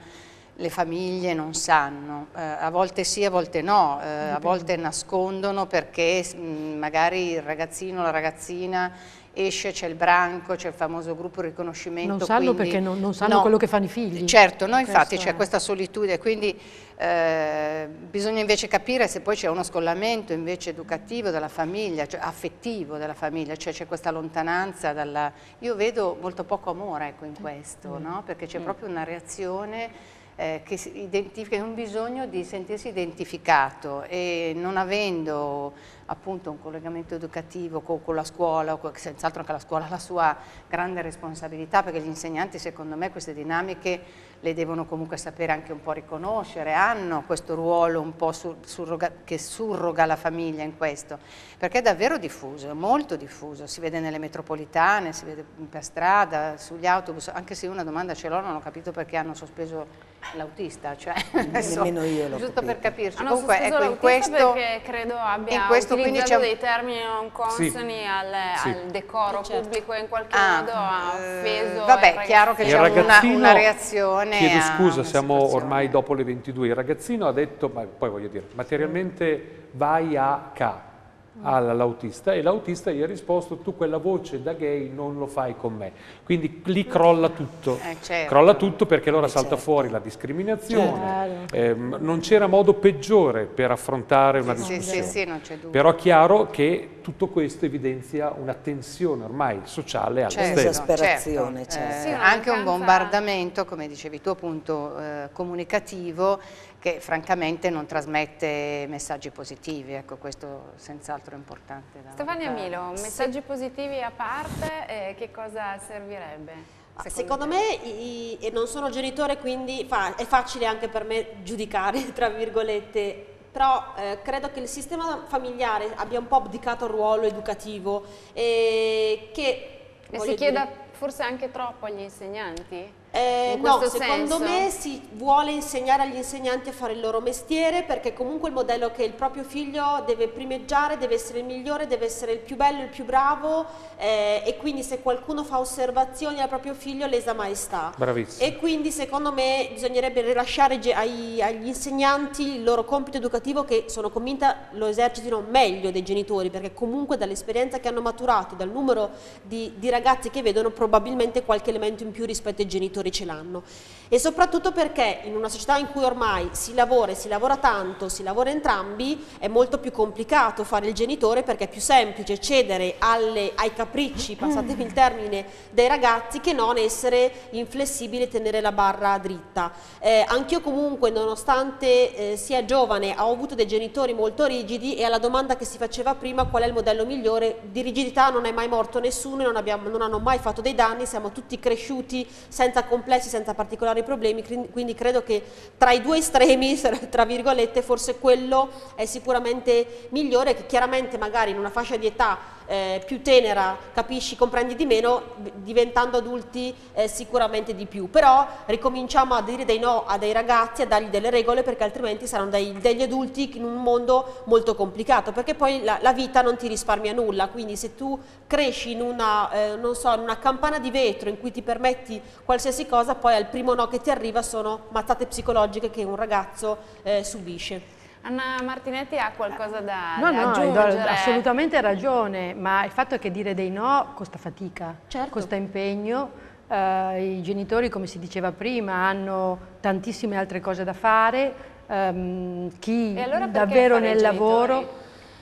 le famiglie non sanno, eh, a volte sì, a volte no, eh, a volte nascondono perché mh, magari il ragazzino o la ragazzina esce, c'è il branco, c'è il famoso gruppo riconoscimento. Non sanno quindi, perché non, non sanno no, quello che fanno i figli. Certo, no, infatti c'è questa solitudine, quindi eh, bisogna invece capire se poi c'è uno scollamento invece educativo della famiglia, cioè affettivo della famiglia, cioè c'è questa lontananza dalla... Io vedo molto poco amore ecco, in eh. questo, mm. no? perché c'è mm. proprio una reazione eh, che identifica un bisogno di sentirsi identificato e non avendo appunto un collegamento educativo con, con la scuola, senz'altro anche la scuola ha la sua grande responsabilità perché gli insegnanti secondo me queste dinamiche le devono comunque sapere anche un po' riconoscere, hanno questo ruolo un po' sur, surroga, che surroga la famiglia in questo, perché è davvero diffuso, è molto diffuso, si vede nelle metropolitane, si vede per strada, sugli autobus, anche se una domanda ce l'ho non ho capito perché hanno sospeso l'autista, cioè <laughs> nemmeno io l'ho giusto per capirci. no, Comunque, ecco, in questo credo abbia in questo quindi c'è dei termini non consoni sì. Al, sì. al, decoro eh, certo. pubblico in qualche ah, modo ha eh, offeso. Vabbè, chiaro che c'è una, una, reazione. Chiedo scusa, siamo ormai dopo le 22. Il ragazzino ha detto, ma poi voglio dire, materialmente vai a K all'autista e l'autista gli ha risposto tu quella voce da gay non lo fai con me quindi lì crolla tutto eh, certo. crolla tutto perché allora eh, salta certo. fuori la discriminazione certo. eh, non c'era modo peggiore per affrontare una sì, discussione sì, sì, però è chiaro che tutto questo evidenzia una tensione ormai sociale alla certo, esasperazione certo. Certo. anche un bombardamento come dicevi tu appunto eh, comunicativo che francamente non trasmette messaggi positivi, ecco questo senz'altro è importante. Stefania valutare. Milo, messaggi sì. positivi a parte, eh, che cosa servirebbe? Ah, secondo, secondo me, i, e non sono genitore quindi fa, è facile anche per me giudicare, <laughs> tra virgolette, però eh, credo che il sistema familiare abbia un po' abdicato il ruolo educativo e che... E si chieda dire, forse anche troppo agli insegnanti? Eh, no, secondo me si vuole insegnare agli insegnanti a fare il loro mestiere perché comunque il modello che il proprio figlio deve primeggiare deve essere il migliore, deve essere il più bello, il più bravo eh, e quindi se qualcuno fa osservazioni al proprio figlio lesa maestà. Bravissimo. E quindi secondo me bisognerebbe rilasciare ai, agli insegnanti il loro compito educativo che sono convinta lo esercitino meglio dei genitori perché comunque dall'esperienza che hanno maturato, dal numero di, di ragazzi che vedono probabilmente qualche elemento in più rispetto ai genitori genitori ce l'hanno e soprattutto perché in una società in cui ormai si lavora e si lavora tanto, si lavora entrambi, è molto più complicato fare il genitore perché è più semplice cedere alle, ai capricci, passatemi il termine, dei ragazzi che non essere inflessibili e tenere la barra dritta. Eh, Anch'io comunque, nonostante eh, sia giovane, ho avuto dei genitori molto rigidi e alla domanda che si faceva prima qual è il modello migliore, di rigidità non è mai morto nessuno, non, abbiamo, non hanno mai fatto dei danni, siamo tutti cresciuti senza complessi senza particolari problemi, quindi credo che tra i due estremi, <laughs> tra virgolette, forse quello è sicuramente migliore che chiaramente magari in una fascia di età eh, più tenera, capisci, comprendi di meno, diventando adulti eh, sicuramente di più. Però ricominciamo a dire dei no a dei ragazzi, a dargli delle regole perché altrimenti saranno dei, degli adulti in un mondo molto complicato, perché poi la, la, vita non ti risparmia nulla, quindi se tu cresci in una, eh, so, in una campana di vetro in cui ti permetti qualsiasi cosa, poi al primo no che ti arriva sono mattate psicologiche che un ragazzo eh, subisce. Anna Martinetti ha qualcosa da, no, da no, aggiungere? No, no, assolutamente ragione, ma il fatto è che dire dei no costa fatica, certo. costa impegno, eh, i genitori, come si diceva prima, hanno tantissime altre cose da fare, ehm, chi allora davvero nel lavoro...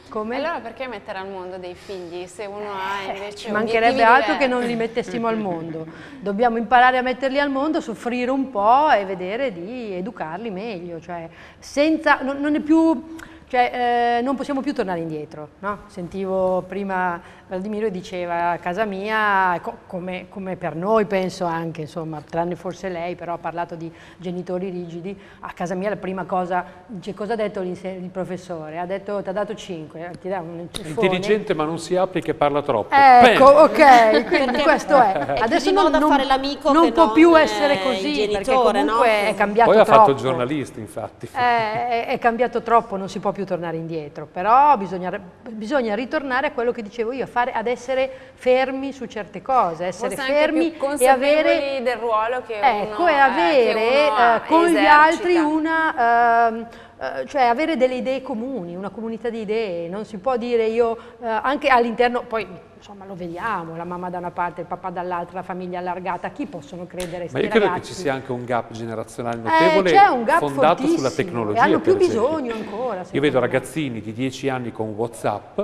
Come? Allora perché mettere al mondo dei figli se uno ha eh, invece Ci Mancherebbe altro diversi. che non li mettessimo al mondo. Dobbiamo imparare a metterli al mondo, soffrire un po' e vedere di educarli meglio. Cioè, senza, non, non, più, cioè, eh, non possiamo più tornare indietro. No? Sentivo prima Valdimiro diceva a casa mia, co come, come, per noi penso anche, insomma, tranne forse lei, però ha parlato di genitori rigidi, a casa mia la prima cosa, dice, cioè, cosa ha detto il professore? Ha detto ti ha dato 5, ti dà un ciffone. Intelligente ma non si applica e parla troppo. Ecco, Bam! ok, quindi questo è. <laughs> Adesso non, non, fare non può più essere così, genitore, perché comunque no? è cambiato Poi troppo. Poi ha fatto il giornalista infatti. Eh, è, è, cambiato troppo, non si può più tornare indietro, però bisogna, bisogna ritornare a quello che dicevo io, a fare, ad essere fermi su certe cose, essere Forse fermi e avere del ruolo che ecco, uno, e eh, avere eh, con esercita. gli altri una ehm, eh, cioè avere delle idee comuni, una comunità di idee, non si può dire io eh, anche all'interno, poi insomma lo vediamo, la mamma da una parte, il papà dall'altra, la famiglia allargata, chi possono credere? Ma io credo ragazzi? che ci sia anche un gap generazionale eh, notevole, eh, fondato sulla tecnologia. E hanno più bisogno ancora. Io vedo me. ragazzini di 10 anni con Whatsapp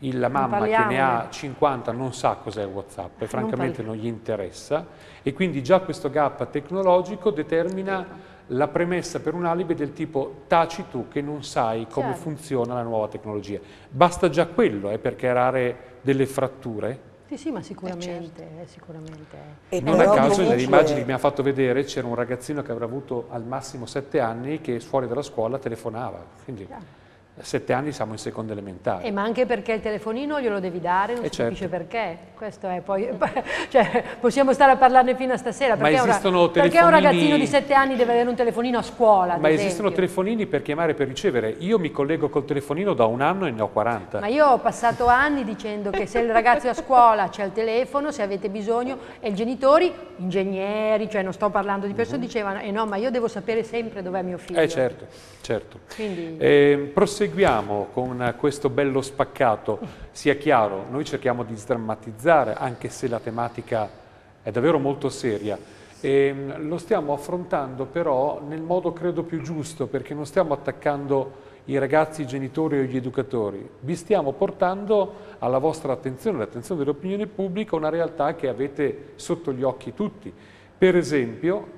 la mamma che ne ha 50 non sa cos'è WhatsApp e francamente non, non, gli interessa e quindi già questo gap tecnologico determina la premessa per un alibi del tipo taci tu che non sai come certo. funziona la nuova tecnologia. Basta già quello eh, per creare delle fratture. Sì, sì, ma eh, sicuramente. Certo. Eh certo. sicuramente. E non a caso nelle immagini che mi ha fatto vedere c'era un ragazzino che avrà avuto al massimo 7 anni che fuori dalla scuola telefonava. Quindi... Certo sette anni siamo in seconda elementare. Eh, ma anche perché il telefonino glielo devi dare, non eh si certo. capisce perché. Questo è poi, <laughs> cioè, possiamo stare a parlarne fino a stasera, perché, un, telefonini... perché un ragazzino di sette anni deve avere un telefonino a scuola? Ma esistono esempio. telefonini per chiamare e per ricevere. Io mi collego col telefonino da un anno e ne ho 40. Ma io ho passato anni dicendo che se il ragazzo è a scuola c'è il telefono, se avete bisogno, e i genitori, ingegneri, cioè non sto parlando di persone, mm -hmm. dicevano, eh no, ma io devo sapere sempre dov'è mio figlio. Eh certo, certo. Quindi... Eh, proseguiamo con questo bello spaccato. Sia chiaro, noi cerchiamo di sdrammatizzare, anche se la tematica è davvero molto seria. E ehm, lo stiamo affrontando però nel modo credo più giusto, perché non stiamo attaccando i ragazzi, i genitori o gli educatori. Vi stiamo portando alla vostra attenzione, all'attenzione dell'opinione pubblica, una realtà che avete sotto gli occhi tutti. Per esempio,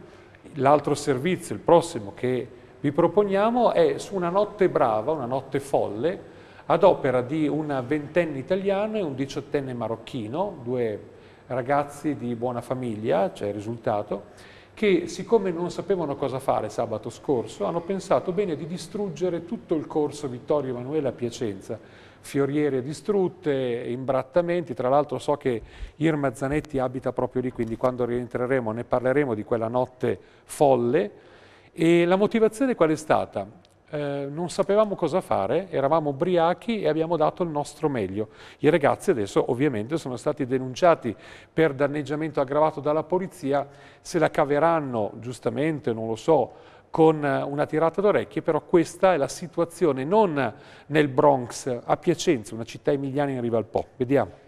l'altro servizio, il prossimo, che vi proponiamo è su una notte brava, una notte folle, ad opera di una ventenne italiana e un diciottenne marocchino, due ragazzi di buona famiglia, c'è cioè il risultato, che siccome non sapevano cosa fare sabato scorso, hanno pensato bene di distruggere tutto il corso Vittorio Emanuele a Piacenza. Fioriere distrutte, imbrattamenti, tra l'altro so che Irma Zanetti abita proprio lì, quindi quando rientreremo ne parleremo di quella notte folle, e la motivazione qual è stata? Eh, non sapevamo cosa fare, eravamo ubriachi e abbiamo dato il nostro meglio. I ragazzi adesso ovviamente sono stati denunciati per danneggiamento aggravato dalla polizia, se la caveranno giustamente, non lo so, con eh, una tirata d'orecchie, però questa è la situazione non nel Bronx, a Piacenza, una città emiliana in riva al Po. Vediamo.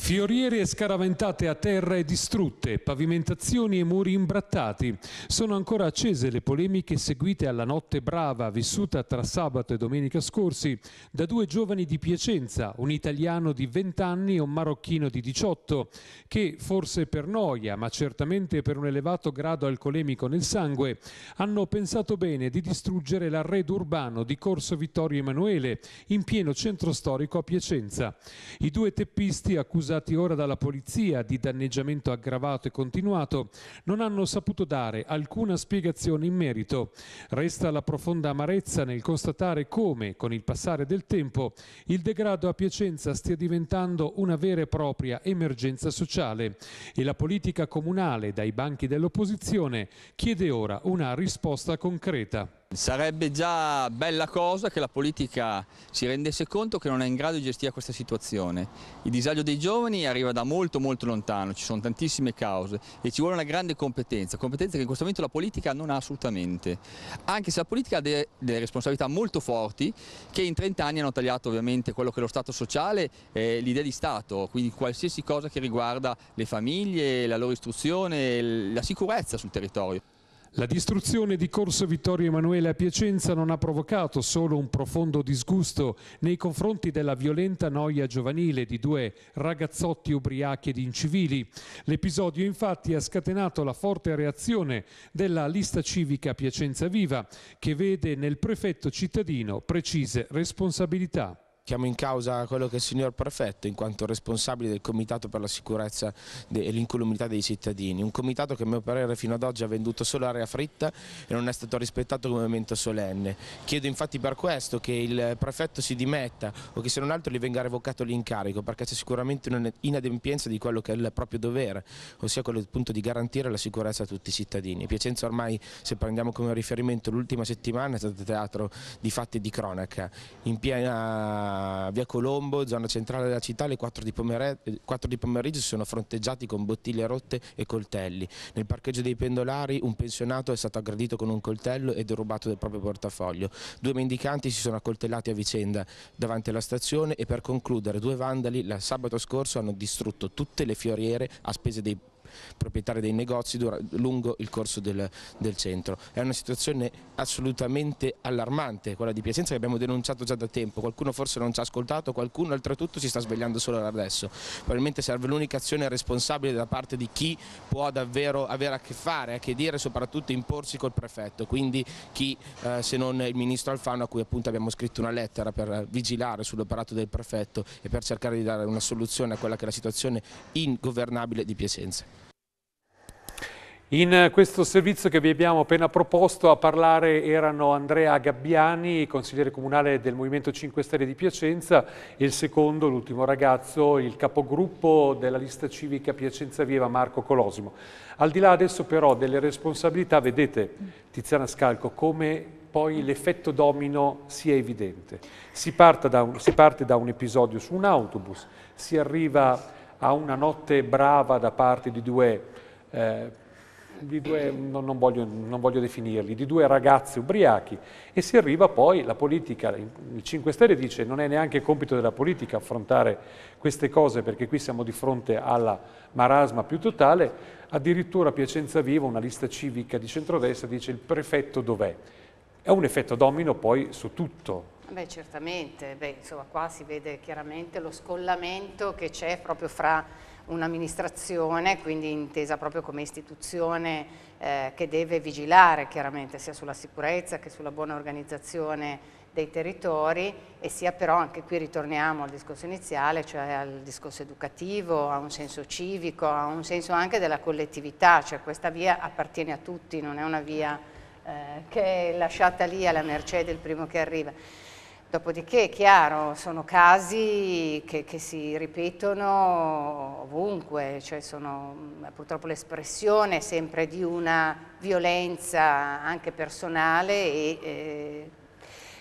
Fioriere scaraventate a terra e distrutte, pavimentazioni e muri imbrattati. Sono ancora accese le polemiche seguite alla notte brava vissuta tra sabato e domenica scorsi da due giovani di Piacenza, un italiano di 20 anni e un marocchino di 18, che forse per noia, ma certamente per un elevato grado alcolemico nel sangue, hanno pensato bene di distruggere l'arredo urbano di Corso Vittorio Emanuele, in pieno centro storico a Piacenza. I due teppisti accusano accusati ora dalla polizia di danneggiamento aggravato e continuato, non hanno saputo dare alcuna spiegazione in merito. Resta la profonda amarezza nel constatare come, con il passare del tempo, il degrado a Piacenza stia diventando una vera e propria emergenza sociale e la politica comunale dai banchi dell'opposizione chiede ora una risposta concreta. Sarebbe già bella cosa che la politica si rendesse conto che non è in grado di gestire questa situazione. Il disagio dei giovani arriva da molto molto lontano, ci sono tantissime cause e ci vuole una grande competenza, competenza che in questo momento la politica non ha assolutamente, anche se la politica ha de delle responsabilità molto forti che in 30 anni hanno tagliato ovviamente quello che è lo Stato sociale e l'idea di Stato, quindi qualsiasi cosa che riguarda le famiglie, la loro istruzione, la sicurezza sul territorio. La distruzione di Corso Vittorio Emanuele a Piacenza non ha provocato solo un profondo disgusto nei confronti della violenta noia giovanile di due ragazzotti ubriachi ed incivili. L'episodio infatti ha scatenato la forte reazione della lista civica Piacenza Viva che vede nel prefetto cittadino precise responsabilità. Chiamo in causa quello che è il signor prefetto in quanto responsabile del Comitato per la sicurezza e l'incolumità dei cittadini, un comitato che a mio parere fino ad oggi ha venduto solo aria fritta e non è stato rispettato come momento solenne. Chiedo infatti per questo che il prefetto si dimetta o che se non altro gli venga revocato l'incarico perché c'è sicuramente un'inadempienza di quello che è il proprio dovere, ossia quello appunto di garantire la sicurezza a tutti i cittadini. Piacenza ormai, se prendiamo come riferimento l'ultima settimana, è stato teatro di fatti di cronaca, in piena via Colombo, zona centrale della città, alle 4 di, 4 di pomeriggio sono fronteggiati con bottiglie rotte e coltelli. Nel parcheggio dei pendolari un pensionato è stato aggredito con un coltello e derubato del proprio portafoglio. Due mendicanti si sono accoltellati a vicenda davanti alla stazione e per concludere due vandali la sabato scorso hanno distrutto tutte le fioriere a spese dei proprietari dei negozi lungo il corso del, del centro. È una situazione assolutamente allarmante quella di Piacenza che abbiamo denunciato già da tempo, qualcuno forse non ci ha ascoltato, qualcuno oltretutto si sta svegliando solo adesso. Probabilmente serve l'unica azione responsabile da parte di chi può davvero avere a che fare, a che dire e soprattutto imporsi col prefetto, quindi chi eh, se non il ministro Alfano a cui appunto abbiamo scritto una lettera per vigilare sull'operato del prefetto e per cercare di dare una soluzione a quella che è la situazione ingovernabile di Piacenza. In eh, questo servizio che vi abbiamo appena proposto a parlare erano Andrea Gabbiani, consigliere comunale del Movimento 5 Stelle di Piacenza e il secondo, l'ultimo ragazzo, il capogruppo della lista civica Piacenza Viva Marco Colosimo. Al di là adesso però delle responsabilità, vedete Tiziana Scalco come poi l'effetto domino sia evidente. Si, da un, si parte da un episodio su un autobus, si arriva a una notte brava da parte di due eh, di due, non, non, voglio, non, voglio, definirli, di due ragazzi ubriachi e si arriva poi, la politica, il 5 Stelle dice non è neanche compito della politica affrontare queste cose perché qui siamo di fronte alla marasma più totale, addirittura Piacenza Viva, una lista civica di centrodestra, dice il prefetto dov'è? È un effetto domino poi su tutto, Beh, certamente, Beh, insomma, qua si vede chiaramente lo scollamento che c'è proprio fra un'amministrazione, quindi intesa proprio come istituzione eh, che deve vigilare chiaramente sia sulla sicurezza che sulla buona organizzazione dei territori e sia però, anche qui ritorniamo al discorso iniziale, cioè al discorso educativo, a un senso civico, a un senso anche della collettività, cioè questa via appartiene a tutti, non è una via eh, che è lasciata lì alla mercé del primo che arriva. Dopodiché è chiaro, sono casi che, che si ripetono ovunque, cioè sono mm, purtroppo l'espressione sempre di una violenza anche personale e, e eh,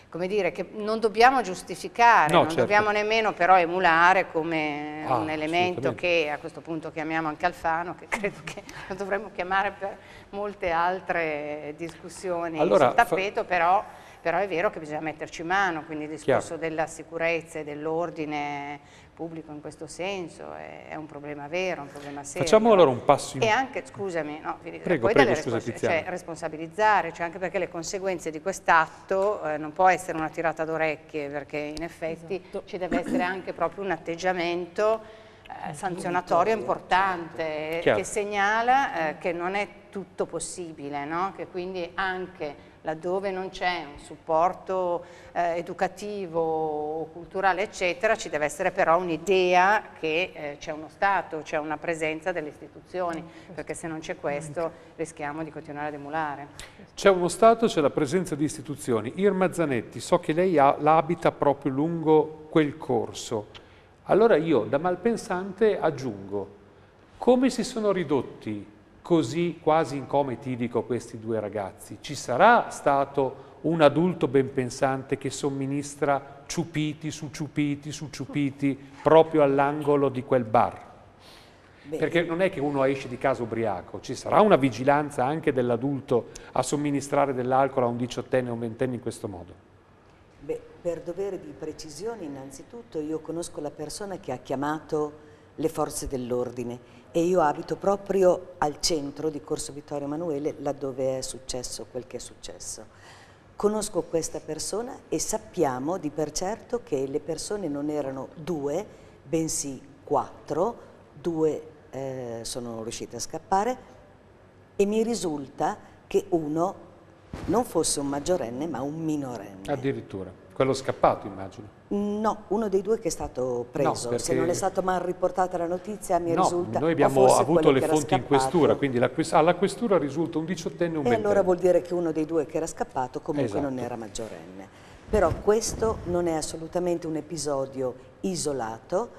come dire, che non dobbiamo giustificare, no, non certo. dobbiamo nemmeno però emulare come ah, un elemento che a questo punto chiamiamo anche Alfano, che credo che lo dovremmo chiamare per molte altre discussioni allora, sul tappeto, però però è vero che bisogna metterci mano, quindi il discorso Chiaro. della sicurezza e dell'ordine pubblico in questo senso è, è, un problema vero, un problema serio. Facciamo allora un passo in... più. E anche, scusami, no, prego, poi prego, scusa, respons cioè, responsabilizzare, cioè anche perché le conseguenze di quest'atto eh, non può essere una tirata d'orecchie, perché in effetti esatto. ci deve essere anche proprio un atteggiamento eh, sanzionatorio importante eh, Chiaro. che segnala eh, che non è tutto possibile, no? che quindi anche laddove non c'è un supporto eh, educativo culturale eccetera ci deve essere però un'idea che eh, c'è uno Stato, c'è una presenza delle istituzioni perché se non c'è questo rischiamo di continuare ad emulare. C'è uno Stato, c'è la presenza di istituzioni. Irma Zanetti, so che lei l'abita proprio lungo quel corso. Allora io da malpensante aggiungo come si sono ridotti così quasi in coma etidico questi due ragazzi. Ci sarà stato un adulto ben pensante che somministra ciupiti su ciupiti su ciupiti proprio all'angolo di quel bar. Perché non è che uno esce di casa ubriaco, ci sarà una vigilanza anche dell'adulto a somministrare dell'alcol a un diciottenne o un ventenne in questo modo. Beh, per dovere di precisione innanzitutto io conosco la persona che ha chiamato le forze dell'ordine e io abito proprio al centro di Corso Vittorio Emanuele, laddove è successo quel che è successo. Conosco questa persona e sappiamo di per certo che le persone non erano due, bensì quattro, due eh, sono riuscite a scappare e mi risulta che uno non fosse un maggiorenne ma un minorenne. Addirittura, quello scappato immagino. No, uno dei due che è stato preso, no, se non è stata mai riportata la notizia mi no, risulta... noi abbiamo avuto le fonti in questura, quindi la, alla ah, questura risulta un diciottenne e un E allora vuol dire che uno dei due che era scappato comunque esatto. non era maggiorenne. Però questo non è assolutamente un episodio isolato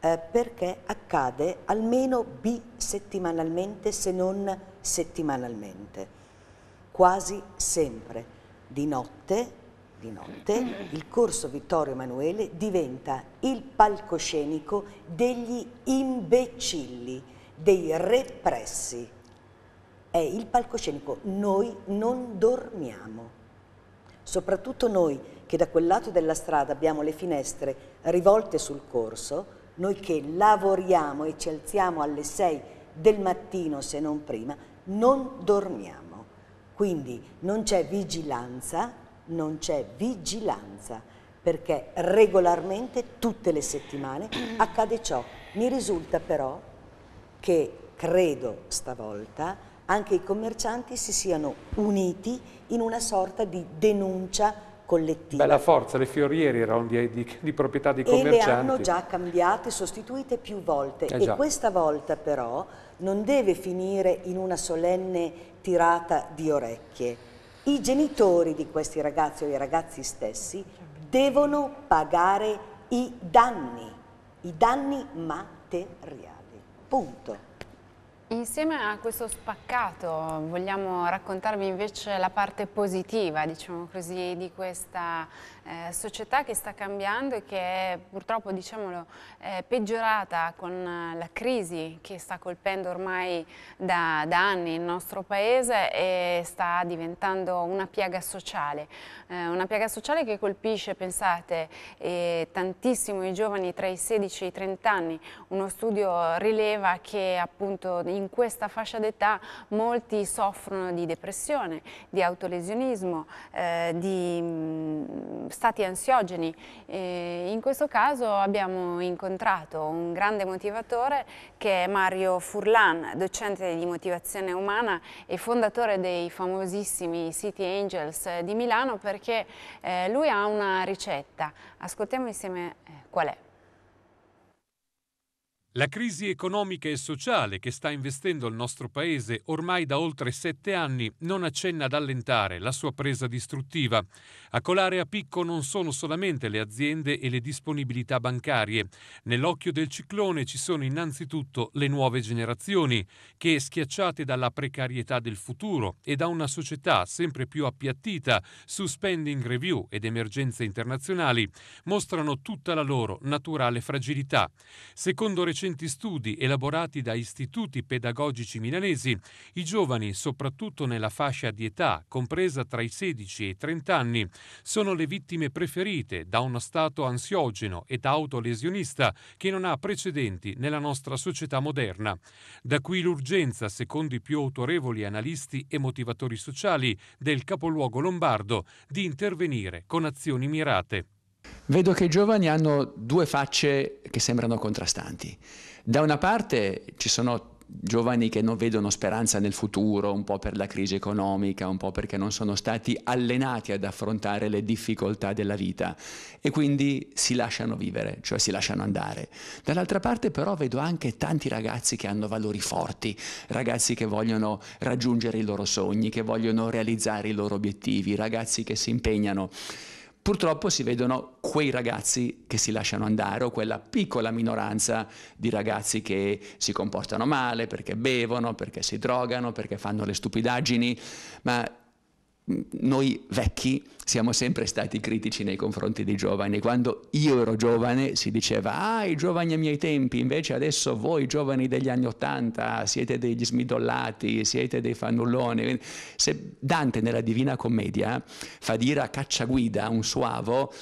eh, perché accade almeno bisettimanalmente se non settimanalmente, quasi sempre di notte di notte, il corso Vittorio Emanuele diventa il palcoscenico degli imbecilli, dei repressi. È il palcoscenico, noi non dormiamo. Soprattutto noi che da quel lato della strada abbiamo le finestre rivolte sul corso, noi che lavoriamo e ci alziamo alle 6 del mattino se non prima, non dormiamo. Quindi non c'è vigilanza, non c'è vigilanza perché regolarmente tutte le settimane <clears throat> accade ciò. Mi risulta però che credo stavolta anche i commercianti si siano uniti in una sorta di denuncia collettiva. Beh, la forza, le fioriere erano di, di, di proprietà dei commercianti. E le hanno già cambiate, sostituite più volte. Eh e questa volta però non deve finire in una solenne tirata di orecchie i genitori di questi ragazzi o i ragazzi stessi devono pagare i danni, i danni materiali. Punto. Insieme a questo spaccato vogliamo raccontarvi invece la parte positiva, diciamo così, di questa eh, società che sta cambiando e che è purtroppo diciamolo, eh, peggiorata con eh, la crisi che sta colpendo ormai da, da, anni il nostro paese e sta diventando una piaga sociale, eh, una piaga sociale che colpisce, pensate, eh, tantissimo i giovani tra i 16 e i 30 anni. Uno studio rileva che appunto in questa fascia d'età molti soffrono di depressione, di autolesionismo, eh, di mm, stati ansiogeni. E in questo caso abbiamo incontrato un grande motivatore che è Mario Furlan, docente di motivazione umana e fondatore dei famosissimi City Angels di Milano perché eh, lui ha una ricetta. Ascoltiamo insieme eh, qual è. La crisi economica e sociale che sta investendo il nostro Paese ormai da oltre sette anni non accenna ad allentare la sua presa distruttiva. A colare a picco non sono solamente le aziende e le disponibilità bancarie. Nell'occhio del ciclone ci sono innanzitutto le nuove generazioni, che schiacciate dalla precarietà del futuro e da una società sempre più appiattita su spending review ed emergenze internazionali, mostrano tutta la loro naturale fragilità. Secondo recenti recenti studi elaborati da istituti pedagogici milanesi, i giovani, soprattutto nella fascia di età compresa tra i 16 e i 30 anni, sono le vittime preferite da uno stato ansiogeno ed autolesionista che non ha precedenti nella nostra società moderna. Da qui l'urgenza, secondo i più autorevoli analisti e motivatori sociali del capoluogo lombardo, di intervenire con azioni mirate. Vedo che i giovani hanno due facce che sembrano contrastanti. Da una parte ci sono giovani che non vedono speranza nel futuro, un po' per la crisi economica, un po' perché non sono stati allenati ad affrontare le difficoltà della vita e quindi si lasciano vivere, cioè si lasciano andare. Dall'altra parte però vedo anche tanti ragazzi che hanno valori forti, ragazzi che vogliono raggiungere i loro sogni, che vogliono realizzare i loro obiettivi, ragazzi che si impegnano purtroppo si vedono quei ragazzi che si lasciano andare o quella piccola minoranza di ragazzi che si comportano male perché bevono, perché si drogano, perché fanno le stupidaggini, ma noi vecchi siamo sempre stati critici nei confronti dei giovani. Quando io ero giovane si diceva, ah, i giovani ai miei tempi, invece adesso voi giovani degli anni Ottanta siete degli smidollati, siete dei fannulloni. Se Dante nella Divina Commedia fa dire a Cacciaguida, un suavo,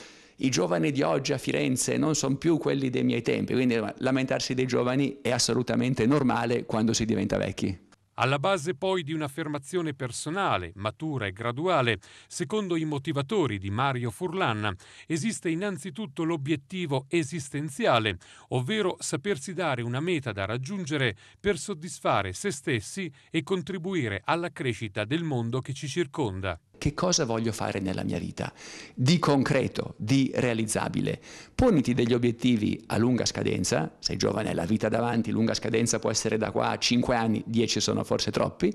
i giovani di oggi a Firenze non sono più quelli dei miei tempi, quindi lamentarsi dei giovani è assolutamente normale quando si diventa vecchi alla base poi di un'affermazione personale, matura e graduale, secondo i motivatori di Mario Furlan, esiste innanzitutto l'obiettivo esistenziale, ovvero sapersi dare una meta da raggiungere per soddisfare se stessi e contribuire alla crescita del mondo che ci circonda. Che cosa voglio fare nella mia vita? Di concreto, di realizzabile. Poniti degli obiettivi a lunga scadenza, sei giovane, hai la vita davanti, lunga scadenza può essere da qua a 5 anni, 10 sono forse troppi,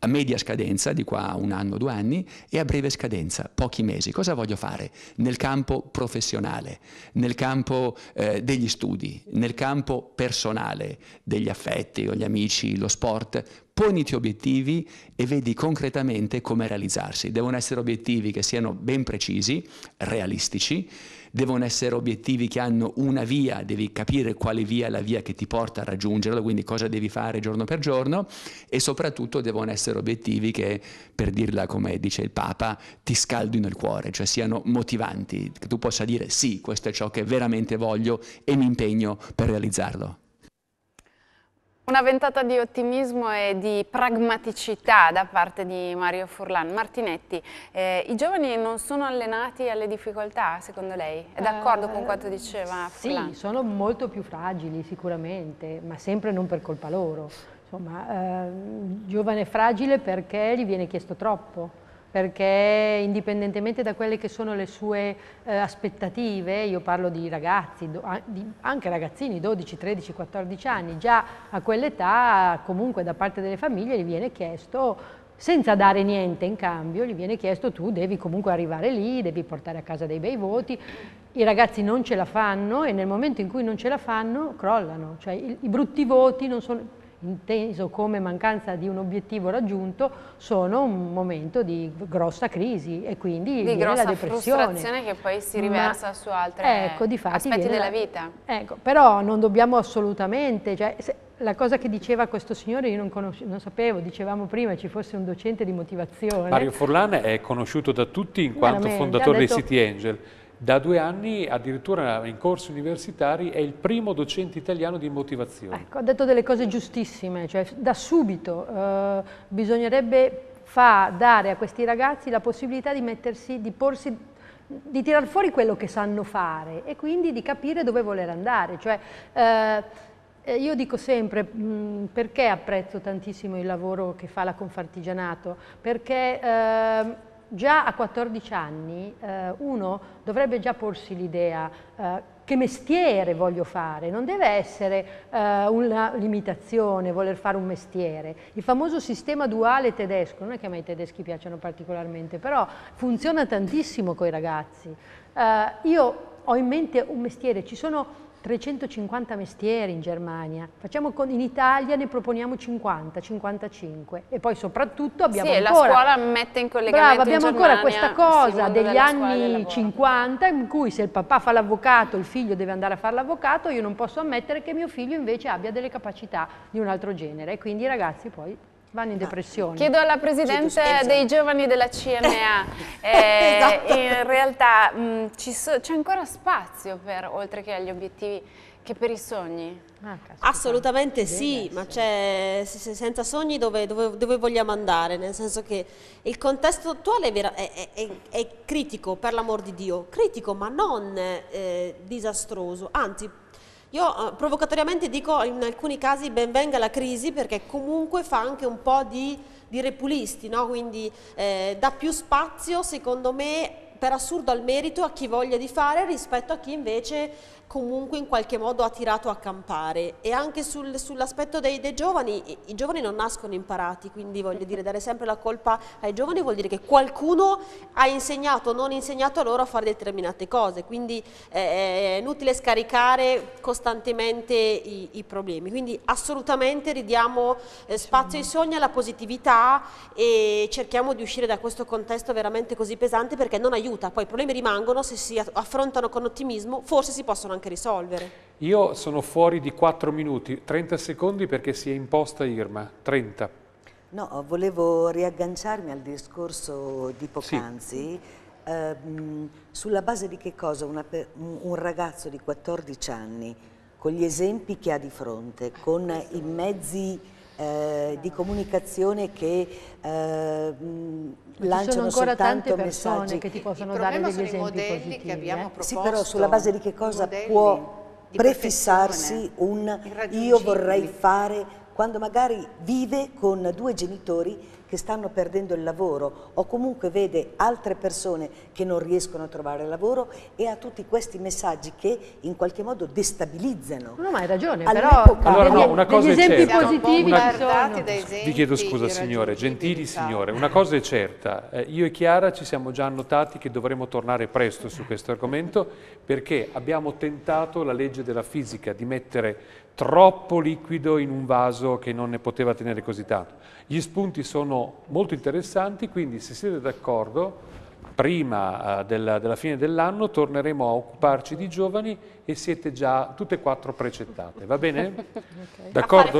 a media scadenza, di qua un anno, due anni, e a breve scadenza, pochi mesi. Cosa voglio fare? Nel campo professionale, nel campo eh, degli studi, nel campo personale, degli affetti o gli amici, lo sport, poniti obiettivi e vedi concretamente come realizzarsi. Devono essere obiettivi che siano ben precisi, realistici, devono essere obiettivi che hanno una via, devi capire quale via è la via che ti porta a raggiungerlo, quindi cosa devi fare giorno per giorno e soprattutto devono essere obiettivi che, per dirla come dice il Papa, ti scaldino il cuore, cioè siano motivanti, che tu possa dire sì, questo è ciò che veramente voglio e mi impegno per realizzarlo. Una ventata di ottimismo e di pragmaticità da parte di Mario Furlan. Martinetti, eh, i giovani non sono allenati alle difficoltà, secondo lei? È d'accordo eh, con quanto diceva sì, Furlan? Sì, sono molto più fragili sicuramente, ma sempre non per colpa loro. Insomma, eh, giovane fragile perché gli viene chiesto troppo perché indipendentemente da quelle che sono le sue eh, aspettative, io parlo di ragazzi, do, di, anche ragazzini 12, 13, 14 anni, già a quell'età comunque da parte delle famiglie gli viene chiesto senza dare niente in cambio, gli viene chiesto tu devi comunque arrivare lì, devi portare a casa dei bei voti, i ragazzi non ce la fanno e nel momento in cui non ce la fanno crollano, cioè i, i brutti voti non sono, inteso come mancanza di un obiettivo raggiunto, sono un momento di grossa crisi e quindi di grossa frustrazione che poi si riversa Ma, su altri ecco, aspetti della vita. Ecco, però non dobbiamo assolutamente, cioè, se, la cosa che diceva questo signore io non, non, sapevo, dicevamo prima ci fosse un docente di motivazione. Mario Forlan è conosciuto da tutti in quanto fondatore detto, dei City Angel. Da due anni, addirittura in corsi universitari, è il primo docente italiano di motivazione. Ecco, ha detto delle cose giustissime, cioè da subito eh, bisognerebbe fa, dare a questi ragazzi la possibilità di mettersi, di porsi di tirar fuori quello che sanno fare e quindi di capire dove voler andare. Cioè, eh, eh io dico sempre mh, perché apprezzo tantissimo il lavoro che fa la Confartigianato, perché eh, già a 14 anni eh, uno dovrebbe già porsi l'idea eh, che mestiere voglio fare, non deve essere eh, una limitazione voler fare un mestiere. Il famoso sistema duale tedesco, non è che a me i tedeschi piacciono particolarmente, però funziona tantissimo con i ragazzi. Eh, io ho in mente un mestiere, ci sono 350 mestieri in Germania, facciamo con, in Italia ne proponiamo 50, 55 e poi soprattutto abbiamo sì, ancora... Sì, la scuola mette in collegamento Brava, abbiamo ancora questa cosa degli anni 50 in cui se il papà fa l'avvocato, il figlio deve andare a fare l'avvocato, io non posso ammettere che mio figlio invece abbia delle capacità di un altro genere e quindi i ragazzi poi vanno in ah, depressione. Chiedo alla Presidente dei giovani della CMA, <laughs> eh, esatto. in realtà mm, c'è so, ancora spazio per, oltre che agli obiettivi, che per i sogni? Ah, Assolutamente sì, ma c'è senza sogni dove, dove, dove, vogliamo andare, nel senso che il contesto attuale è, è, è critico, per l'amor di Dio, critico ma non eh, disastroso, anzi io eh, provocatoriamente dico in alcuni casi benvenga la crisi perché comunque fa anche un po' di, di repulisti, no? quindi eh, dà più spazio secondo me per assurdo al merito a chi voglia di fare rispetto a chi invece comunque in qualche modo ha tirato a campare e anche sul, sull'aspetto dei, dei, giovani, i, i giovani non nascono imparati, quindi voglio dire dare sempre la colpa ai giovani vuol dire che qualcuno ha insegnato o non insegnato a loro a fare determinate cose, quindi eh, è inutile scaricare costantemente i, i problemi, quindi assolutamente ridiamo eh, spazio ai sogni, alla positività e cerchiamo di uscire da questo contesto veramente così pesante perché non aiuta, poi i problemi rimangono, se si affrontano con ottimismo forse si possono anche anche risolvere. Io sono fuori di 4 minuti, 30 secondi perché si è imposta Irma, 30. No, volevo riagganciarmi al discorso di Pocanzi. Sì. Ehm, sulla base di che cosa Una, un ragazzo di 14 anni, con gli esempi che ha di fronte, con i mezzi eh, di comunicazione che eh, lanciano soltanto messaggi. Che ti possono dare degli sono i modelli positivi, che abbiamo proposto. Eh? Sì, però sulla base di che cosa può prefissarsi un io vorrei fare quando magari vive con due genitori che stanno perdendo il lavoro o comunque vede altre persone che non riescono a trovare lavoro e a tutti questi messaggi che in qualche modo destabilizzano. No, ma hai ragione, però allora, no, una cosa degli esempi certa. positivi una, sono. Vi chiedo scusa signore, gentili signore, una cosa è certa, eh, io e Chiara ci siamo già annotati che dovremo tornare presto su questo argomento perché abbiamo tentato la legge della fisica di mettere troppo liquido in un vaso che non ne poteva tenere così tanto. Gli spunti sono molto interessanti, quindi se siete d'accordo, prima eh, della, della fine dell'anno torneremo a occuparci di giovani e siete già tutte e quattro precettate, va bene? <laughs> okay. D'accordo?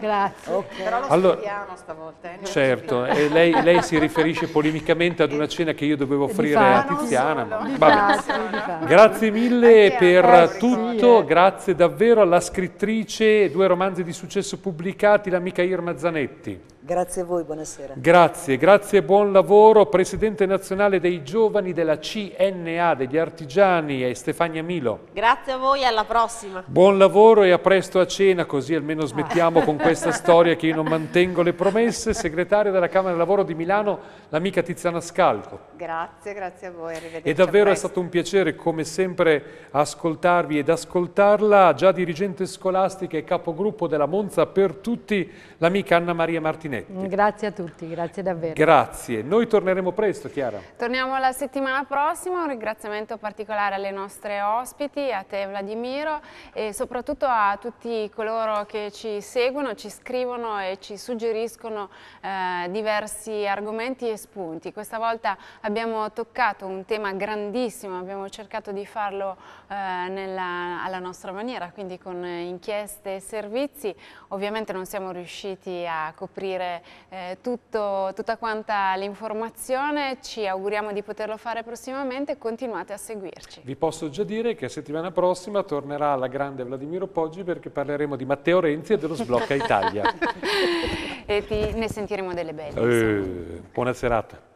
Grazie. Okay. Però lo allora, studiamo stavolta. Eh? Certo, e lei, lei, si <laughs> riferisce polemicamente ad una cena che io dovevo offrire a Tiziana. Ma... Vabbè. Grazie mille Anche per grazie. tutto, eh. grazie davvero alla scrittrice, due romanzi di successo pubblicati, l'amica Irma Zanetti. Grazie a voi, buonasera. Grazie, grazie e buon lavoro. Presidente nazionale dei giovani della CNA, degli artigiani, è Stefania Milo. Grazie grazie a voi, alla prossima. Buon lavoro e a presto a cena, così almeno smettiamo ah. con questa <laughs> storia che io non mantengo le promesse. Segretaria della Camera del Lavoro di Milano, l'amica Tiziana Scalco. Grazie, grazie a voi, arrivederci. E davvero è stato un piacere, come sempre, ascoltarvi ed ascoltarla, già dirigente scolastica e capogruppo della Monza per tutti, l'amica Anna Maria Martinetti. Grazie a tutti, grazie davvero. Grazie. Noi torneremo presto, Chiara. Torniamo la settimana prossima, un ringraziamento particolare alle nostre ospiti, a te te Vladimiro e soprattutto a tutti coloro che ci seguono, ci scrivono e ci suggeriscono eh, diversi argomenti e spunti. Questa volta abbiamo toccato un tema grandissimo, abbiamo cercato di farlo eh, nella, alla nostra maniera, quindi con inchieste e servizi. Ovviamente non siamo riusciti a coprire eh, tutto, tutta quanta l'informazione, ci auguriamo di poterlo fare prossimamente, continuate a seguirci. Vi posso già dire che la settimana prossima prossima tornerà la grande Vladimiro Poggi perché parleremo di Matteo Renzi e dello sblocca Italia. <laughs> e ti, ne sentiremo delle belle. Eh, buona serata.